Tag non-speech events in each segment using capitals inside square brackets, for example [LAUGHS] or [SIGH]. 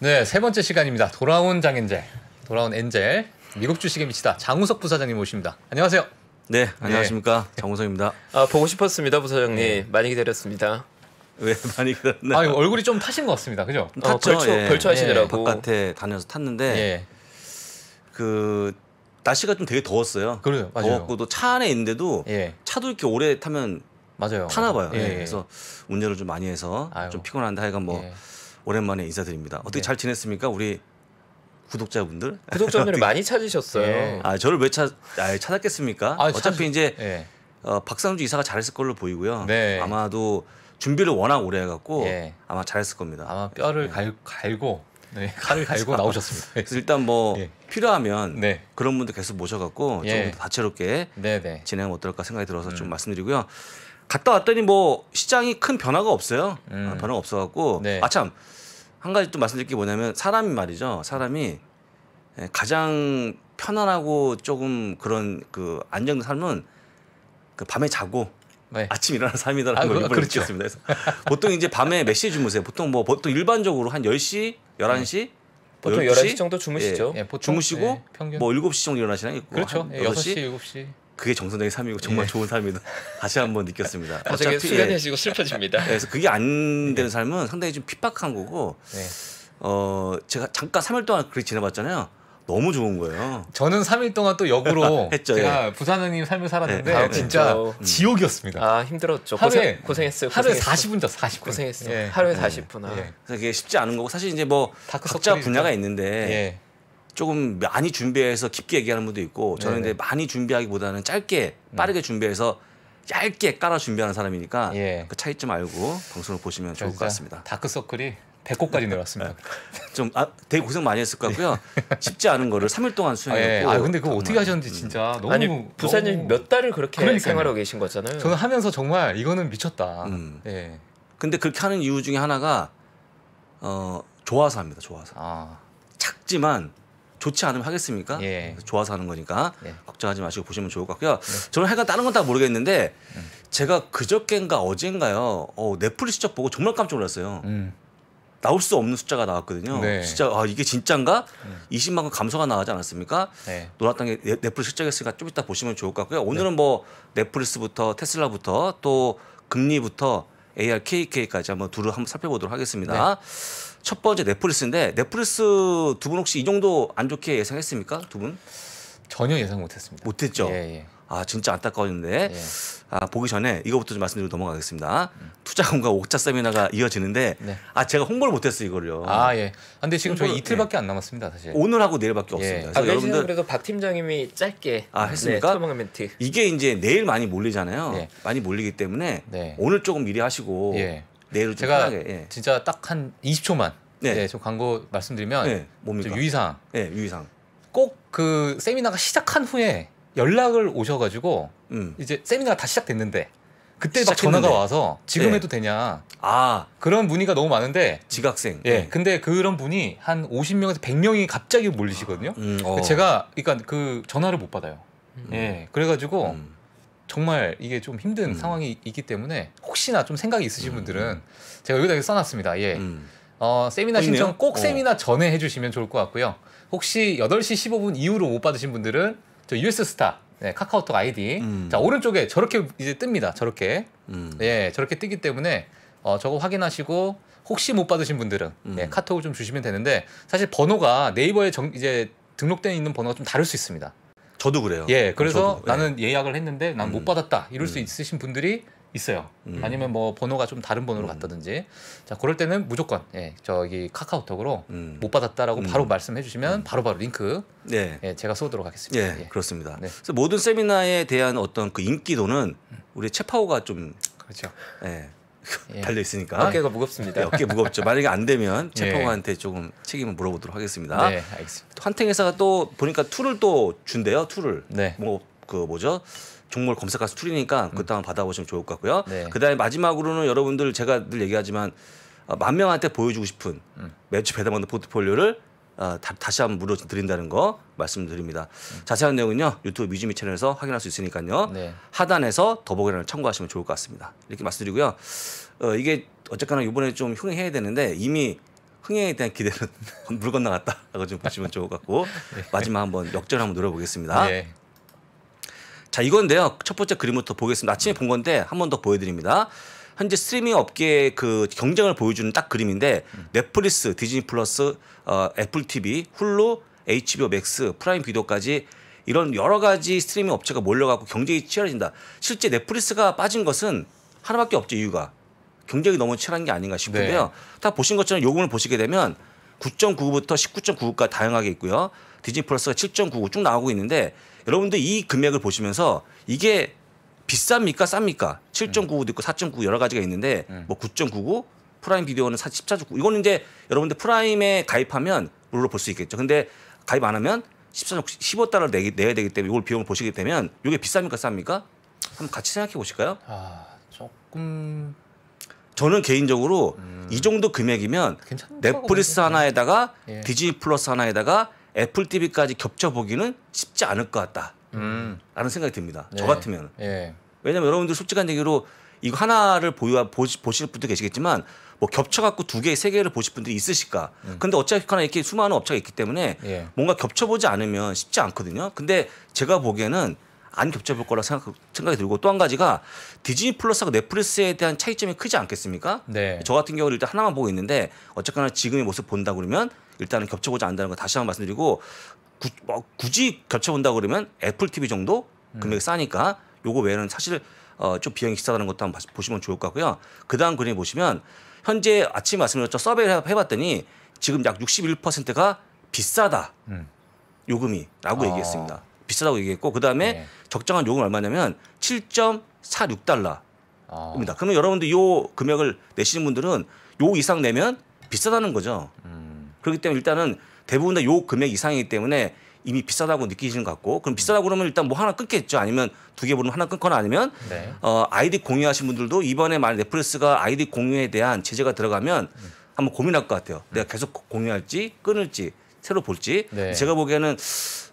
네, 세 번째 시간입니다. 돌아온 장엔젤, 돌아온 엔젤, 미국 주식에 미치다 장우석 부사장님 모십니다. 안녕하세요. 네, 안녕하십니까 네. 장우석입니다. 아 보고 싶었습니다 부사장님. 네. 많이 기다렸습니다. 왜 많이 기다렸나? 아 얼굴이 좀 타신 것 같습니다. 그죠? 어, 탔죠. 벌초, 예. 벌초 하시느라고 예, 바깥에 다녀서 탔는데 예. 그 날씨가 좀 되게 더웠어요. 그래요, 맞아요. 더웠고 또 차 안에 있는데도 예. 차도 이렇게 오래 타면 맞아요. 타나 봐요. 예. 예. 그래서 운전을 좀 많이 해서 아유. 좀 피곤한데 하여간 뭐. 예. 오랜만에 인사드립니다. 어떻게 네. 잘 지냈습니까? 우리 구독자분들? 구독자분들 [LAUGHS] 네. 많이 찾으셨어요. 네. 아, 저를 왜 찾, 아, 찾았겠습니까? 아, 어차피 찾 이제 네. 어, 박상주 이사가 잘했을 걸로 보이고요. 네. 아마도 준비를 워낙 오래 해갖고 예. 아마 잘했을 겁니다. 아마 뼈를 네. 갈, 갈고 네, 칼을 갈고 [LAUGHS] 나오셨습니다. 그래서 일단 뭐 네. 필요하면 네. 그런 분들 계속 모셔갖고 예. 좀더 다채롭게 네, 진행하면 어떨까 생각이 들어서 음. 좀 말씀드리고요. 갔다 왔더니 뭐 시장이 큰 변화가 없어요. 음. 아, 변화가 없어갖고 네. 아참 한 가지 또 말씀드릴 게 뭐냐면 사람이 말이죠. 사람이 예, 가장 편안하고 조금 그런 그 안정된 삶은 그 밤에 자고 네. 아침 일어나는 삶이다라는 아, 걸 그렇죠. 느꼈습니다. 보통 이제 밤에 몇 시에 주무세요? 보통 뭐 보통 일반적으로 한 10시, 11시 네. 뭐 보통 11시, 11시 정도 주무시죠. 예, 예, 보통, 주무시고 예, 평균. 뭐 7시 정도 일어나시나요? 그렇죠. 한시 6시, 7시. 그게 정선적인 삶이고 정말 예. 좋은 삶이다. 다시 한번 느꼈습니다. 어차피 수련해지고 예. 슬퍼집니다. 예, 그래서 그게 안 되는 예. 삶은 상당히 좀 핍박한 거고 예. 어 제가 잠깐 3일 동안 그렇게 지내봤잖아요. 너무 좋은 거예요. 저는 3일 동안 또 역으로 [LAUGHS] 했죠, 제가 예. 부산은님 삶을 살았는데 예, 아, 진짜 음. 지옥이었습니다. 아 힘들었죠. 하루에 고생, 했어요 하루에 40분 잤어. 40분. 고생했어요. 예. 하루에 40분. 아. 그래서 이게 쉽지 않은 거고 사실 이제 뭐 각자 분야가 있는데 조금 많이 준비해서 깊게 얘기하는 분도 있고 저는 네네. 근데 많이 준비하기보다는 짧게 음. 빠르게 준비해서 얇게 깔아 준비하는 사람이니까 예. 그 차이점 알고 방송을 보시면 좋을 것 같습니다. 다크서클이 1 0까지 내려왔습니다. 네. 좀 아, 되게 고생 많이 했을 것 같고요. [LAUGHS] 쉽지 않은 거를 3일 동안 수행했고. 아, 예. 아 근데 그거 어떻게 하셨는지 진짜 음. 너무 아니 부산님 너무... 몇 달을 그렇게 그러니까요. 생활하고 계신 거잖아요. 저는 하면서 정말 이거는 미쳤다. 음. 예. 근데 그렇게 하는 이유 중에 하나가 어 좋아서 합니다. 좋아서. 아. 작지만 좋지 않으면 하겠습니까? 예. 좋아서 하는 거니까 예. 걱정하지 마시고 보시면 좋을 것 같고요. 예. 저는 하여간 다른 건 다 모르겠는데 음. 제가 그저께인가 어젠가요 어, 넷플릭스 숫자 보고 정말 깜짝 놀랐어요. 음. 나올 수 없는 숫자가 나왔거든요. 네. 진짜 아 이게 진짠가? 음. 20만 원 감소가 나가지 않았습니까? 네. 놀랐던 게 넷플릭스 실적이었으니까 좀 이따 보시면 좋을 것 같고요. 오늘은 네. 뭐 넷플릭스부터 테슬라부터 또 금리부터 ARKK까지 한번 둘을 한번 살펴보도록 하겠습니다. 네. 첫 번째 넷플릭스인데 넷플릭스 두 분 혹시 이 정도 안 좋게 예상했습니까? 두 분? 전혀 예상 못했습니다. 못했죠. 예, 예. 아 진짜 안타까웠는데 예. 아, 보기 전에 이거부터 좀 말씀드리고 넘어가겠습니다. 음. 투자금과 옥자 세미나가 이어지는데 네. 아 제가 홍보를 못했어요 이걸요. 아 예. 근데 지금 저희 이틀밖에 네. 안 남았습니다 사실. 오늘하고 내일밖에 예. 없습니다. 아, 여러분들 그래도 박 팀장님이 짧게 아 했습니까? 네, 멘트. 이게 이제 내일 많이 몰리잖아요. 네. 많이 몰리기 때문에 네. 오늘 조금 미리 하시고 예. 내일 제가 편하게, 예. 진짜 딱 한 20초만 네. 네, 예, 저 광고 말씀드리면 네, 뭡니까? 유의사항. 네, 유의사항. 꼭 그 세미나가 시작한 후에 연락을 오셔가지고 음. 이제 세미나가 다 시작됐는데 그때 막 전화가 와서 지금 네. 해도 되냐. 아 그런 문의가 너무 많은데 지각생. 예. 네. 근데 그런 분이 한 50명에서 100명이 갑자기 몰리시거든요. 아, 음, 어. 제가 그러니까 그 전화를 못 받아요. 음. 예. 그래가지고. 음. 정말 이게 좀 힘든 음. 상황이 있기 때문에 혹시나 좀 생각이 있으신 음. 분들은 음. 제가 여기다 써놨습니다. 예. 음. 어, 세미나 신청 있네꼭 어. 세미나 전에 해주시면 좋을 것 같고요. 혹시 8시 15분 이후로 못 받으신 분들은 저 US 스타 네, 카카오톡 아이디 음. 자 오른쪽에 저렇게 이제 뜹니다. 저렇게 음. 예 저렇게 뜨기 때문에 어, 저거 확인하시고 혹시 못 받으신 분들은 예, 카톡을 좀 주시면 되는데 사실 번호가 네이버에 정, 이제 등록된 있는 번호가 좀 다를 수 있습니다. 저도 그래요. 예, 그래서 저도, 예. 나는 예약을 했는데 난못 음. 받았다 이럴 음. 수 있으신 분들이 있어요. 음. 아니면 뭐 번호가 좀 다른 번호로 음. 갔다든지. 자, 그럴 때는 무조건 예, 저기 카카오톡으로 음. 못 받았다라고 바로 음. 말씀해 주시면 바로바로 바로 링크 네. 예, 제가 쏘도록 하겠습니다. 예, 예. 그렇습니다. 네. 그래서 모든 세미나에 대한 어떤 그 인기도는 우리 채파오가 좀 그렇죠. 예. [LAUGHS] 예. 달려 있으니까 어깨가 무겁습니다. 네, 어깨 무겁죠. 만약에 안 되면 체포관한테 예. 조금 책임을 물어보도록 하겠습니다. 네, 알겠습니다. 환탱 회사가 또 보니까 툴을 또 준대요. 툴을 네. 뭐그 뭐죠? 종목을 검색할수 툴이니까 음. 그것도 받아보시면 좋을 것 같고요. 네. 그다음에 마지막으로는 여러분들 제가 늘 얘기하지만 어, 만 명한테 보여주고 싶은 음. 매주 배당받는 포트폴리오를 어, 다, 시 한번 물어드린다는 거 말씀드립니다. 자세한 내용은요 유튜브 뮤지미 채널에서 확인할 수 있으니까요 네. 하단에서 더보기란을 참고하시면 좋을 것 같습니다. 이렇게 말씀드리고요. 어, 이게 어쨌거나 이번에 좀 흥행해야 되는데 이미 흥행에 대한 기대는 [LAUGHS] 물 건너갔다라고 좀 보시면 좋을 것 같고 [LAUGHS] 네. 마지막 한번 역전 한번 노려보겠습니다. 네. 자 이건데요 첫 번째 그림부터 보겠습니다. 아침에 본 건데 한번 더 보여드립니다. 현재 스트리밍 업계의 그 경쟁을 보여주는 딱 그림인데 넷플릭스, 디즈니 플러스, 어, 애플 TV, 훌루, HBO 맥스, 프라임 비디오까지 이런 여러 가지 스트리밍 업체가 몰려가고 경쟁이 치열해진다. 실제 넷플릭스가 빠진 것은 하나밖에 없죠 이유가 경쟁이 너무 치열한 게 아닌가 싶은데요. 네. 다 보신 것처럼 요금을 보시게 되면 9.99부터 19.99까지 다양하게 있고요. 디즈니 플러스가 7.99 쭉 나오고 있는데 여러분들 이 금액을 보시면서 이게 비쌉니까 쌉니까? 7.99도 있고 4.99 여러 가지가 있는데 뭐 9.99 프라임 비디오는 14.99 이거는 이제 여러분들 프라임에 가입하면 물로볼 수 있겠죠. 근데 가입 안 하면 14, 15달러 내, 내야 되기 때문에 이걸 비용을 보시게 되면 이게 비쌉니까 쌉니까? 한번 같이 생각해 보실까요? 아 조금 저는 개인적으로 음... 이 정도 금액이면 넷플릭스 하나에다가 예. 디즈니 플러스 하나에다가 애플 TV까지 겹쳐 보기는 쉽지 않을 것 같다. 라는 생각이 듭니다. 저 예. 같으면. 예. 왜냐면 여러분들 솔직한 얘기로 이거 하나를 보유, 보시, 보실 분도 계시겠지만 뭐 겹쳐갖고 두 개, 세 개를 보실 분들이 있으실까. 음. 근데 어쨌거나 이렇게 수많은 업체가 있기 때문에 예. 뭔가 겹쳐보지 않으면 쉽지 않거든요. 근데 제가 보기에는 안 겹쳐볼 거라 생각, 생각이 들고 또 한 가지가 디즈니 플러스하고 넷플릭스에 대한 차이점이 크지 않겠습니까? 네. 저 같은 경우는 일단 하나만 보고 있는데 어쨌거나 지금의 모습 본다 그러면 일단은 겹쳐보지 않는다는 걸 다시 한번 말씀드리고 구, 뭐 굳이 겹쳐본다 그러면 애플 TV 정도 음. 금액이 음. 싸니까 요거 외에는 사실 어, 좀 비용이 비싸다는 것도 한번 보시면 좋을 것 같고요. 그 다음 그림 보시면 현재 아침에 말씀드렸죠. 서베이를 해봤더니 지금 약 61%가 비싸다. 음. 요금이라고 어. 얘기했습니다. 비싸다고 얘기했고 그다음에 네. 적정한 요금 얼마냐면 7.46달러입니다. 어. 아. 그러면 여러분들 요 금액을 내시는 분들은 요 이상 내면 비싸다는 거죠. 음. 그렇기 때문에 일단은 대부분 다 요 금액 이상이기 때문에 이미 비싸다고 느끼시는 것 같고 그럼 비싸다고 그러면 일단 뭐 하나 끊겠죠 아니면 두 개 보면 하나 끊거나 아니면 네. 어, 아이디 공유하신 분들도 이번에 만약 넷플릭스가 아이디 공유에 대한 제재가 들어가면 음. 한번 고민할 것 같아요 음. 내가 계속 공유할지 끊을지 새로 볼지 네. 제가 보기에는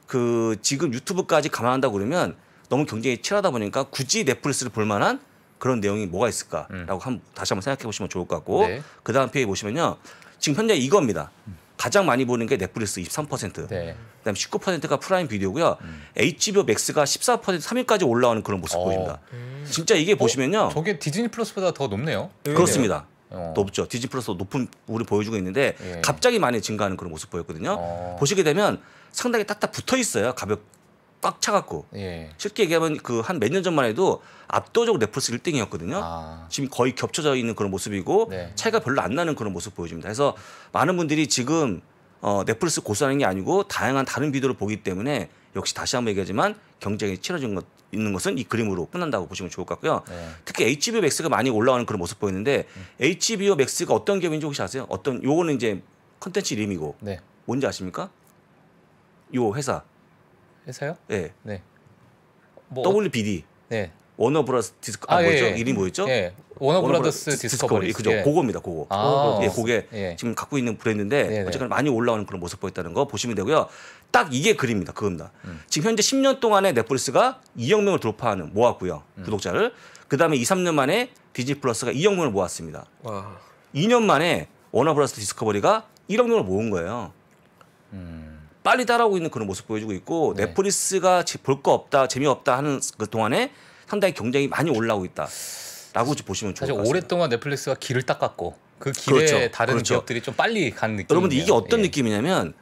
그 지금 유튜브까지 감안한다 그러면 너무 경쟁이 치열하다 보니까 굳이 넷플릭스를 볼 만한 그런 내용이 뭐가 있을까라고 음. 한, 다시 한번 생각해 보시면 좋을 것 같고 네. 그다음 페이지 보시면요 지금 현재 이겁니다. 음. 가장 많이 보는 게 넷플릭스 23%. 네. 그다음에 19%가 프라임 비디오고요. 음. HBO 맥스가 14% 3위까지 올라오는 그런 모습 어. 보입니다. 음. 진짜 이게 어, 보시면요. 저게 디즈니 플러스보다 더 높네요. 네. 그렇습니다. 어. 높죠. 디즈니 플러스 높은 우리 보여주고 있는데 예. 갑자기 많이 증가하는 그런 모습 보였거든요. 어. 보시게 되면 상당히 딱딱 붙어 있어요. 가볍 꽉 차갖고 예. 쉽게 얘기하면 그 한 몇 년 전만 해도 압도적 으로넷플릭스 1등이었거든요. 아. 지금 거의 겹쳐져 있는 그런 모습이고 네. 차이가 별로 안 나는 그런 모습 보여집니다 그래서 많은 분들이 지금 어, 넷플스 릭 고수하는 게 아니고 다양한 다른 비디오를 보기 때문에 역시 다시 한번 얘기하지만 경쟁이 치러진 것 있는 것은 이 그림으로 끝난다고 보시면 좋을 것 같고요. 네. 특히 HBO 맥스가 많이 올라오는 그런 모습 보이는데 음. HBO 맥스가 어떤 기업인지 혹시 아세요? 어떤 요거는 이제 컨텐츠 이름이고 네. 뭔지 아십니까? 요 회사 회사요? 네. 예. 네. 뭐 WBD. 네. 워너 브라스 디스크 아, 아 예, 뭐였죠? 예, 이름이 뭐였죠? 예. 워너 브라더스 디스커버리. 디스커버리. 그죠? 예. 그겁니다. 그거. 아, 예, 그게 예. 지금 갖고 있는 브랜드인데 네네. 네. 어쨌든 많이 올라오는 그런 모습 보였다는 거 보시면 되고요. 딱 이게 그림입니다. 그겁니다. 음. 지금 현재 10년 동안에 넷플릭스가 2억 명을 돌파하는 모았고요. 음. 구독자를. 그다음에 2, 3년 만에 디지니 플러스가 2억 명을 모았습니다. 와. 2년 만에 워너 브라더스 디스커버리가 1억 명을 모은 거예요. 음. 빨리 따라오고 있는 그런 모습 보여주고 있고 네. 넷플릭스가 볼 거 없다 재미없다 하는 그 동안에 상당히 경쟁이 많이 올라오고 있다. 라고 보시면 좋을 것 같습니다. 오랫동안 넷플릭스가 길을 닦았고 그 길에 그렇죠. 다른 그렇죠. 기업들이 좀 빨리 간 느낌. 여러분들 이게 어떤 예. 느낌이냐면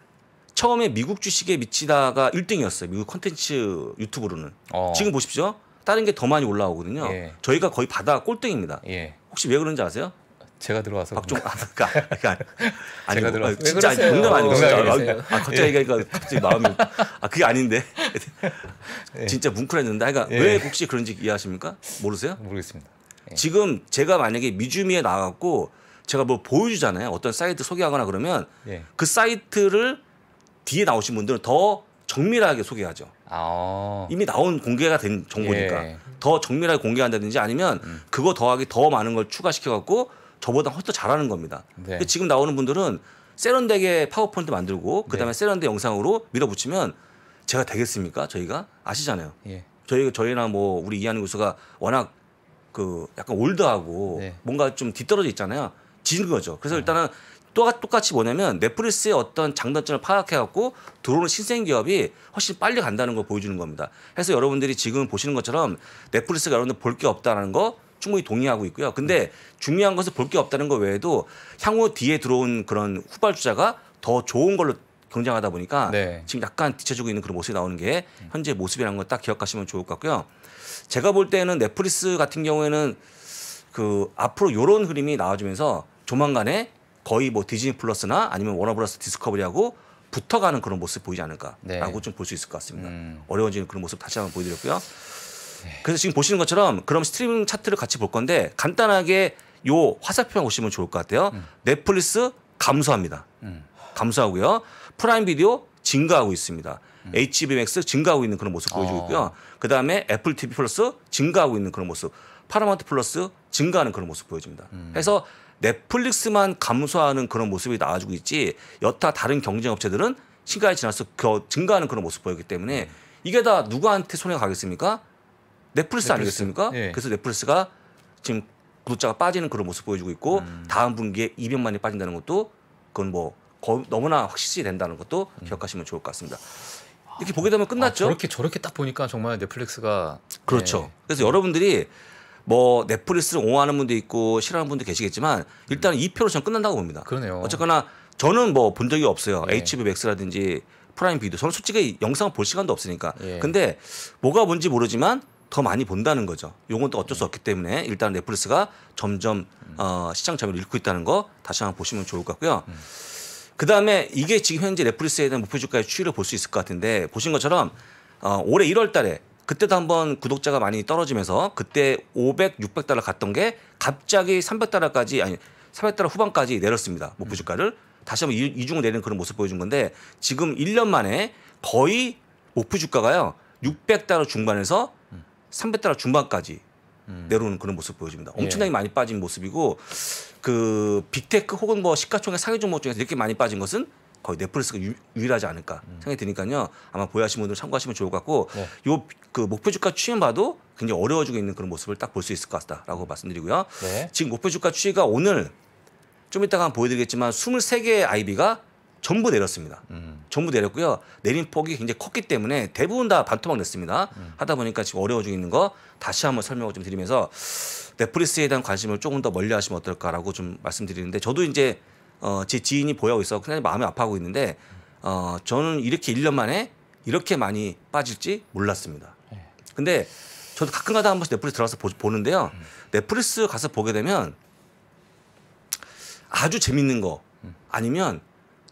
처음에 미국 주식에 미치다가 1등이었어요. 미국 콘텐츠 유튜브로는. 어. 지금 보십시오. 다른 게 더 많이 올라오거든요. 예. 저희가 거의 바다 꼴등입니다. 예. 혹시 왜 그런지 아세요? 제가 들어와서 박종 아, 아 그러니까, 그러니까 아니 [LAUGHS] 제가 뭐, 들어 아, 진짜 아니, 농담 아니고 네, 진짜 아, 갑자기 그러니까 갑자기 마음이 아 그게 아닌데 [LAUGHS] 예. 진짜 뭉클했는데 그러니까 예. 왜 혹시 그런지 이해하십니까 모르세요? 모르겠습니다. 예. 지금 제가 만약에 미주미에 나갔고 제가 뭐 보여주잖아요 어떤 사이트 소개하거나 그러면 그 사이트를 뒤에 나오신 분들은 더 정밀하게 소개하죠. 아. 이미 나온 공개가 된 정보니까 더 정밀하게 공개한다든지 아니면 음. 그거 더하기 더 많은 걸 추가시켜 갖고 저보다 훨씬 더 잘하는 겁니다. 네. 지금 나오는 분들은 세련되게 파워포인트 만들고 그다음에 네. 세련된 영상으로 밀어붙이면 제가 되겠습니까? 저희가 아시잖아요. 예. 저희 저희나 뭐 우리 이하는 교수가 워낙 그 약간 올드하고 네. 뭔가 좀 뒤떨어져 있잖아요. 지는 거죠. 그래서 네. 일단은 또 똑같이 뭐냐면 넷플릭스의 어떤 장단점을 파악해 갖고 들어오는 신생 기업이 훨씬 빨리 간다는 걸 보여주는 겁니다. 그래서 여러분들이 지금 보시는 것처럼 넷플릭스가 여러분들 볼 게 없다는 거 충분히 동의하고 있고요. 근데 네. 중요한 것은 볼 게 없다는 것 외에도 향후 뒤에 들어온 그런 후발주자가 더 좋은 걸로 경쟁하다 보니까 네. 지금 약간 뒤쳐지고 있는 그런 모습이 나오는 게 음. 현재 모습이라는 걸 딱 기억하시면 좋을 것 같고요. 제가 볼 때는 넷플릭스 같은 경우에는 그 앞으로 이런 흐름이 나와주면서 조만간에 거의 뭐 디즈니 플러스나 아니면 워너브러스 디스커버리하고 붙어가는 그런 모습 보이지 않을까라고 네. 좀볼 수 있을 것 같습니다. 음. 어려워지는 그런 모습 다시 한번 보여드렸고요. 그래서 지금 보시는 것처럼 그럼 스트리밍 차트를 같이 볼 건데 간단하게 요 화살표만 보시면 좋을 것 같아요. 음. 넷플릭스 감소합니다. 음. 감소하고요. 프라임 비디오 증가하고 있습니다. 음. HBO Max 증가하고 있는 그런 모습 보여주고 어. 있고요. 어. 그다음에 애플 TV 플러스 증가하고 있는 그런 모습. 파라마운트 플러스 증가하는 그런 모습 보여집니다 음. 그래서 넷플릭스만 감소하는 그런 모습이 나와주고 있지 여타 다른 경쟁 업체들은 시간이 지나서 증가하는 그런 모습 보였기 때문에 음. 이게 다 누구한테 손해가 가겠습니까? 넷플릭스, 아니겠습니까? 예. 그래서 넷플릭스가 지금 구독자가 빠지는 그런 모습 보여주고 있고 음. 다음 분기에 200만이 빠진다는 것도 그건 뭐 거, 너무나 확실시 된다는 것도 음. 기억하시면 좋을 것 같습니다. 이렇게 아, 보게 되면 끝났죠. 아, 저렇게 저렇게 딱 보니까 정말 넷플릭스가 그렇죠. 네. 그래서 여러분들이 뭐 넷플릭스를 옹호하는 분도 있고 싫어하는 분도 계시겠지만 일단 음. 2표로 전 끝난다고 봅니다. 그러네요. 어쨌거나 저는 뭐 본 적이 없어요. 네. 예. HBO Max라든지 프라임 비디오. 저는 솔직히 영상 볼 시간도 없으니까. 예. 근데 뭐가 뭔지 모르지만 더 많이 본다는 거죠. 요건 또 어쩔 수 없기 때문에 일단 넷플릭스가 점점 어, 시장 점유를 잃고 있다는 거 다시 한번 보시면 좋을 것 같고요. 그 다음에 이게 지금 현재 넷플릭스에 대한 목표 주가의 추이를 볼 수 있을 것 같은데 보신 것처럼 어, 올해 1월 달에 그때도 한번 구독자가 많이 떨어지면서 그때 500, 600달러 갔던 게 갑자기 300달러까지 아니 300달러 후반까지 내렸습니다. 목표 주가를 다시 한번 이중을 내리는 그런 모습 보여준 건데 지금 1년 만에 거의 목표 주가가요. 600달러 중반에서 3배 따라 중반까지 음. 내려오는 그런 모습 보여집니다. 예. 엄청나게 예. 많이 빠진 모습이고 그 빅테크 혹은 뭐 시가총액 상위 종목 중에서 이렇게 많이 빠진 것은 거의 넷플릭스가 유, 일하지 않을까 음. 생각이 드니까요. 아마 보유하신 분들 참고하시면 좋을 것 같고 네. 요그 목표 주가 추이만 봐도 굉장히 어려워지고 있는 그런 모습을 딱 볼 수 있을 것 같다라고 말씀드리고요. 네. 지금 목표 주가 추이가 오늘 좀 이따가 보여드리겠지만 23개의 IB가 전부 내렸습니다. 음. 전부 내렸고요. 내린 폭이 굉장히 컸기 때문에 대부분 다 반토막 냈습니다. 음. 하다 보니까 지금 어려워 지고 있는 거 다시 한번 설명을 좀 드리면서 넷플릭스에 대한 관심을 조금 더 멀리 하시면 어떨까라고 좀 말씀드리는데 저도 이제 어, 제 지인이 보유하고 있어 그냥 마음이 아파하고 있는데 어, 저는 이렇게 1년 만에 이렇게 많이 빠질지 몰랐습니다. 네. 근데 저도 가끔가다 한 번씩 넷플릭스 들어가서 보, 는데요 음. 넷플릭스 가서 보게 되면 아주 재밌는 거 음. 아니면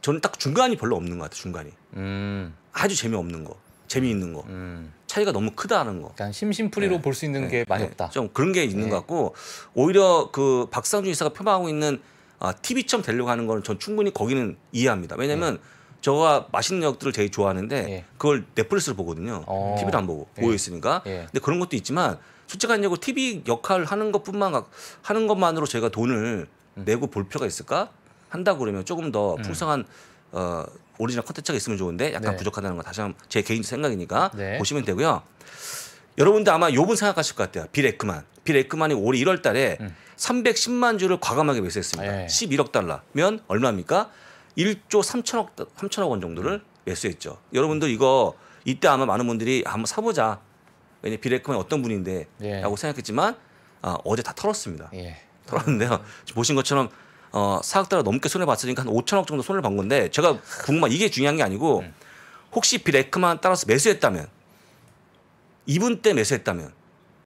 저는 딱 중간이 별로 없는 것 같아요. 중간이. 음. 아주 재미없는 거, 재미있는 거. 음. 차이가 너무 크다는 거. 그냥 심심풀이로 네. 볼수 있는 네. 게 많이 네. 없다. 좀 그런 게 있는 네. 것 같고 오히려 그 박상준 이사가 표방하고 있는 아, TV처럼 되려고 하는 거는 전 충분히 거기는 이해합니다. 왜냐면 하 네. 저가 맛있는 역들을 되게 좋아하는데 예. 그걸 넷플릭스로 보거든요. 어. TV를 안 보고 예. 보여 있으니까. 예. 근데 그런 것도 있지만 솔직한 얘기고 TV 역할을 하는 것뿐만 하는 것만으로 제가 돈을 음. 내고 볼 필요가 있을까? 한다 고 그러면 조금 더 음. 풍성한 어, 오리지널 컨텐츠가 있으면 좋은데 약간 네. 부족하다는 거 다시 한번 제 개인 생각이니까 네. 보시면 되고요. 여러분들 아마 요분 생각하실 것 같아요. 빌 에크만. 빌 에크만이 올 1월 달에 음. 310만 주를 과감하게 매수했습니다. 아, 11억 달러면 얼마입니까? 1조 3천억 3천억 원 정도를 음. 매수했죠. 여러분들 이거 이때 아마 많은 분들이 한번 사보자. 왜냐 빌 에크만 이 어떤 분인데라고 예. 생각했지만 아, 어제 다 털었습니다. 예. 털었는데요. 음. 보신 것처럼 어, 4억 달러 넘게 손해 봤으니까 한 5천억 정도 손을 본 건데 제가 궁금한 이게 중요한 게 아니고 음. 혹시 비레크만 따라서 매수했다면 이분 때 매수했다면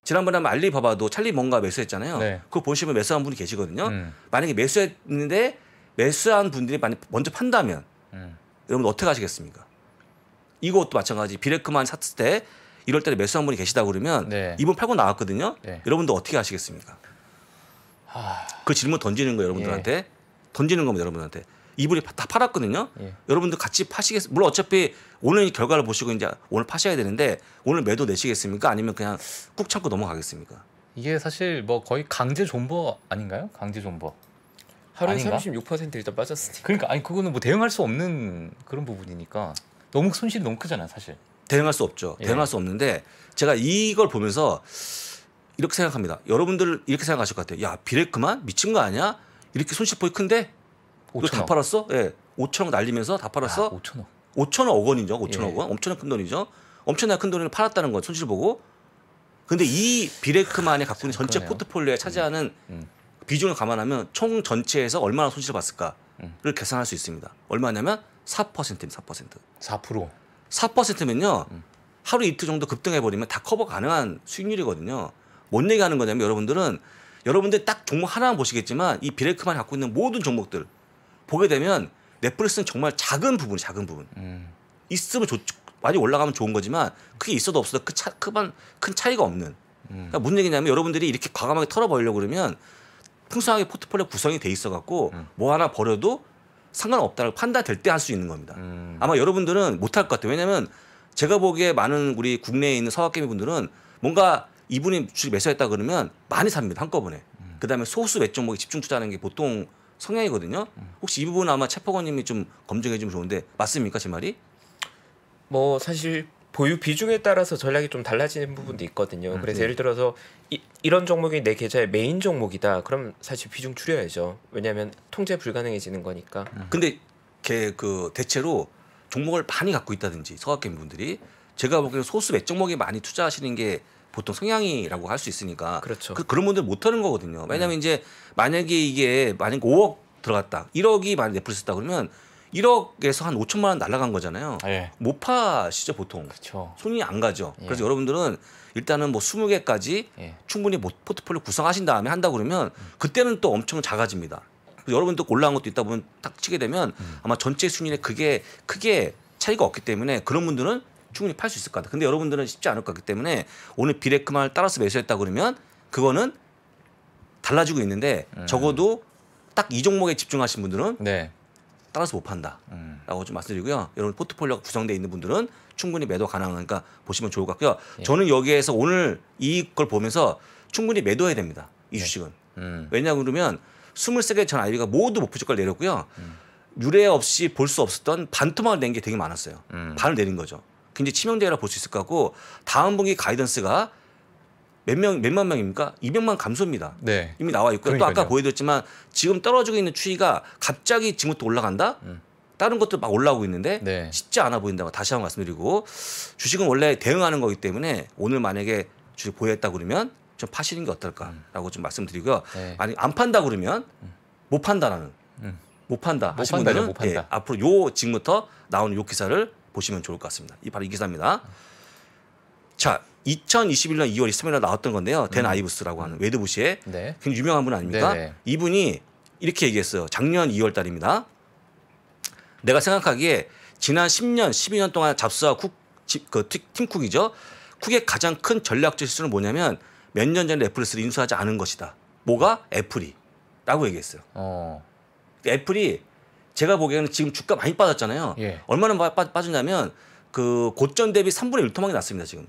지난번에 한번 알리바바도 찰리 뭔가 매수했잖아요. 네. 그거 보시면 매수한 분이 계시거든요. 음. 만약에 매수했는데 매수한 분들이 만약 먼저 판다면 음. 여러분 어떻게 하시겠습니까? 이것도 마찬가지 비레크만 샀을 때 이럴 때 매수한 분이 계시다 그러면 네. 이분 팔고 나왔거든요. 네. 여러분도 어떻게 하시겠습니까? 그 질문 던지는 거예요, 여러분들한테. 예. 던지는 겁니다, 여러분한테. 이불이다 팔았거든요. 예. 여러분들 같이 파시겠, 물론 어차피 오늘 결과를 보시고 이제 오늘 파셔야 되는데 오늘 매도 내시겠습니까? 아니면 그냥 꾹 참고 넘어가겠습니까? 이게 사실 뭐 거의 강제 존버 아닌가요? 강제 존버. 하루에 36% 일단 빠졌으니까. 그러니까 아니 그거는 뭐 대응할 수 없는 그런 부분이니까 너무 손실이 너무 크잖아요, 사실. 대응할 수 없죠. 예. 대응할 수 없는데 제가 이걸 보면서 이렇게 생각합니다. 여러분들 이렇게 생각하실 것 같아요. 야 비레크만 미친 거 아니야? 이렇게 손실폭이 큰데 이거 다 팔았어? 예, 5천억 날리면서 다 팔았어? 아, 5천억. 5천억 원이죠. 5천억 예. 원. 엄청난 큰 돈이죠. 엄청난 큰 돈을 팔았다는 건 손실 보고. 근데 이 비레크만이 아, 갖고 있는 전체 포트폴리오에 차지하는 음. 음. 비중을 감안하면 총 전체에서 얼마나 손실을 음. 봤을까를 음. 계산할 수 있습니다. 얼마냐면 4%입니다. 4%. 4%. 4%면요. 하루 이틀 정도 급등해 버리면 다 커버 가능한 수익률이거든요. 뭔 얘기하는 거냐면 여러분들은 여러분들 딱 종목 하나만 보시겠지만 이 비레크만 갖고 있는 모든 종목들 보게 되면 넷플릭스는 정말 작은 부분, 작은 부분. 음. 있으면 좋, 많이 올라가면 좋은 거지만 그게 있어도 없어도 그 차, 그만 큰 차이가 없는. 음. 그러니까 무 얘기냐면 여러분들이 이렇게 과감하게 털어버리려고 그러면 풍성하게 포트폴리오 구성이 돼 있어 갖고 음. 뭐 하나 버려도 상관없다고 판단될 때 할 수 있는 겁니다. 음. 아마 여러분들은 못할 것 같아요. 왜냐하면 제가 보기에 많은 우리 국내에 있는 서학개미 분들은 뭔가 이분이 주식 매수했다 그러면 많이 삽니다 한꺼번에. 음. 그다음에 소수 몇 종목에 집중 투자하는 게 보통 성향이거든요. 음. 혹시 이 부분 아마 채포건님이 좀 검증해 주면 좋은데 맞습니까 제 말이? 뭐 사실 보유 비중에 따라서 전략이 좀 달라지는 음. 부분도 있거든요. 음, 그래서 네. 예를 들어서 이, 이런 종목이 내 계좌의 메인 종목이다. 그럼 사실 비중 줄여야죠. 왜냐하면 통제 불가능해지는 거니까. 음. 근데 걔그 대체로 종목을 많이 갖고 있다든지 서학계 분들이 제가 보기에는 소수 몇 종목에 많이 투자하시는 게 보통 성향이라고 할 수 있으니까 그렇죠. 그, 런 분들 못하는 거거든요. 네. 왜냐면 음. 이제 만약에 이게 만약 에 5억 들어갔다, 1억이 만약 넷플릭스 다 그러면 1억에서 한 5천만 원 날라간 거잖아요. 예. 못 파시죠 보통. 그쵸. 손이 안 가죠. 예. 그래서 여러분들은 일단은 뭐 20개까지 예. 충분히 뭐 포트폴리오 구성하신 다음에 한다 그러면 음. 그때는 또 엄청 작아집니다. 여러분도 올라온 것도 있다 보면 딱 치게 되면 음. 아마 전체 순위에 그게 크게 차이가 없기 때문에 그런 분들은 충분히 팔 수 있을 것 같아요. 근데 여러분들은 쉽지 않을 것 같기 때문에 오늘 비레크만을 따라서 매수했다 그러면 그거는 달라지고 있는데 음. 적어도 딱 이 종목에 집중하신 분들은 네. 따라서 못 판다라고 음. 좀 말씀드리고요. 여러분 포트폴리오가 구성되어 있는 분들은 충분히 매도 가능하니까 보시면 좋을 것 같고요. 예. 저는 여기에서 오늘 이걸 보면서 충분히 매도해야 됩니다. 이 네. 주식은 네. 음. 왜냐 그러면 23개 전 아이비가 모두 목표주가를 내렸고요. 음. 유례 없이 볼 수 없었던 반토막을 낸 게 되게 많았어요. 음. 반을 내린 거죠. 굉장히 치명적이라 볼 수 있을 거고 다음 분기 가이던스가 몇 명, 몇만 명입니까? 200만 감소입니다. 네. 이미 나와 있고요. 또 아까 보여드렸지만 지금 떨어지고 있는 추이가 갑자기 지금부터 올라간다? 음. 다른 것도 막 올라오고 있는데 네. 쉽지 않아 보인다고 다시 한번 말씀드리고 주식은 원래 대응하는 거기 때문에 오늘 만약에 주식 보유했다 그러면 좀 파시는 게 어떨까라고 좀 말씀드리고요. 네. 아니 안 판다 그러면 못 판다라는 음. 못 판다 하신 분못 판다. 예, 앞으로 요 지금부터 나오는 요 기사를 보시면 좋을 것 같습니다. 이 바로 이 기사입니다. 자, 2021년 2월 23일에 나왔던 건데요. 댄 음. 아이브스라고 하는 웨드부시의 네. 굉장히 유명한 분 아닙니까? 네네. 네. 이분이 이렇게 얘기했어요. 작년 2월 달입니다. 내가 생각하기에 지난 10년, 12년 동안 잡스와 쿡, 그, 팀 쿡이죠. 쿡의 가장 큰 전략적 실수는 뭐냐면 몇 년 전에 애플스를 인수하지 않은 것이다. 뭐가? 애플이. 라고 얘기했어요. 어. 애플이 제가 보기에는 지금 주가 많이 빠졌잖아요. 예. 얼마나 빠, 빠졌냐면 그 고점 대비 3분의 1토막이 났습니다 지금.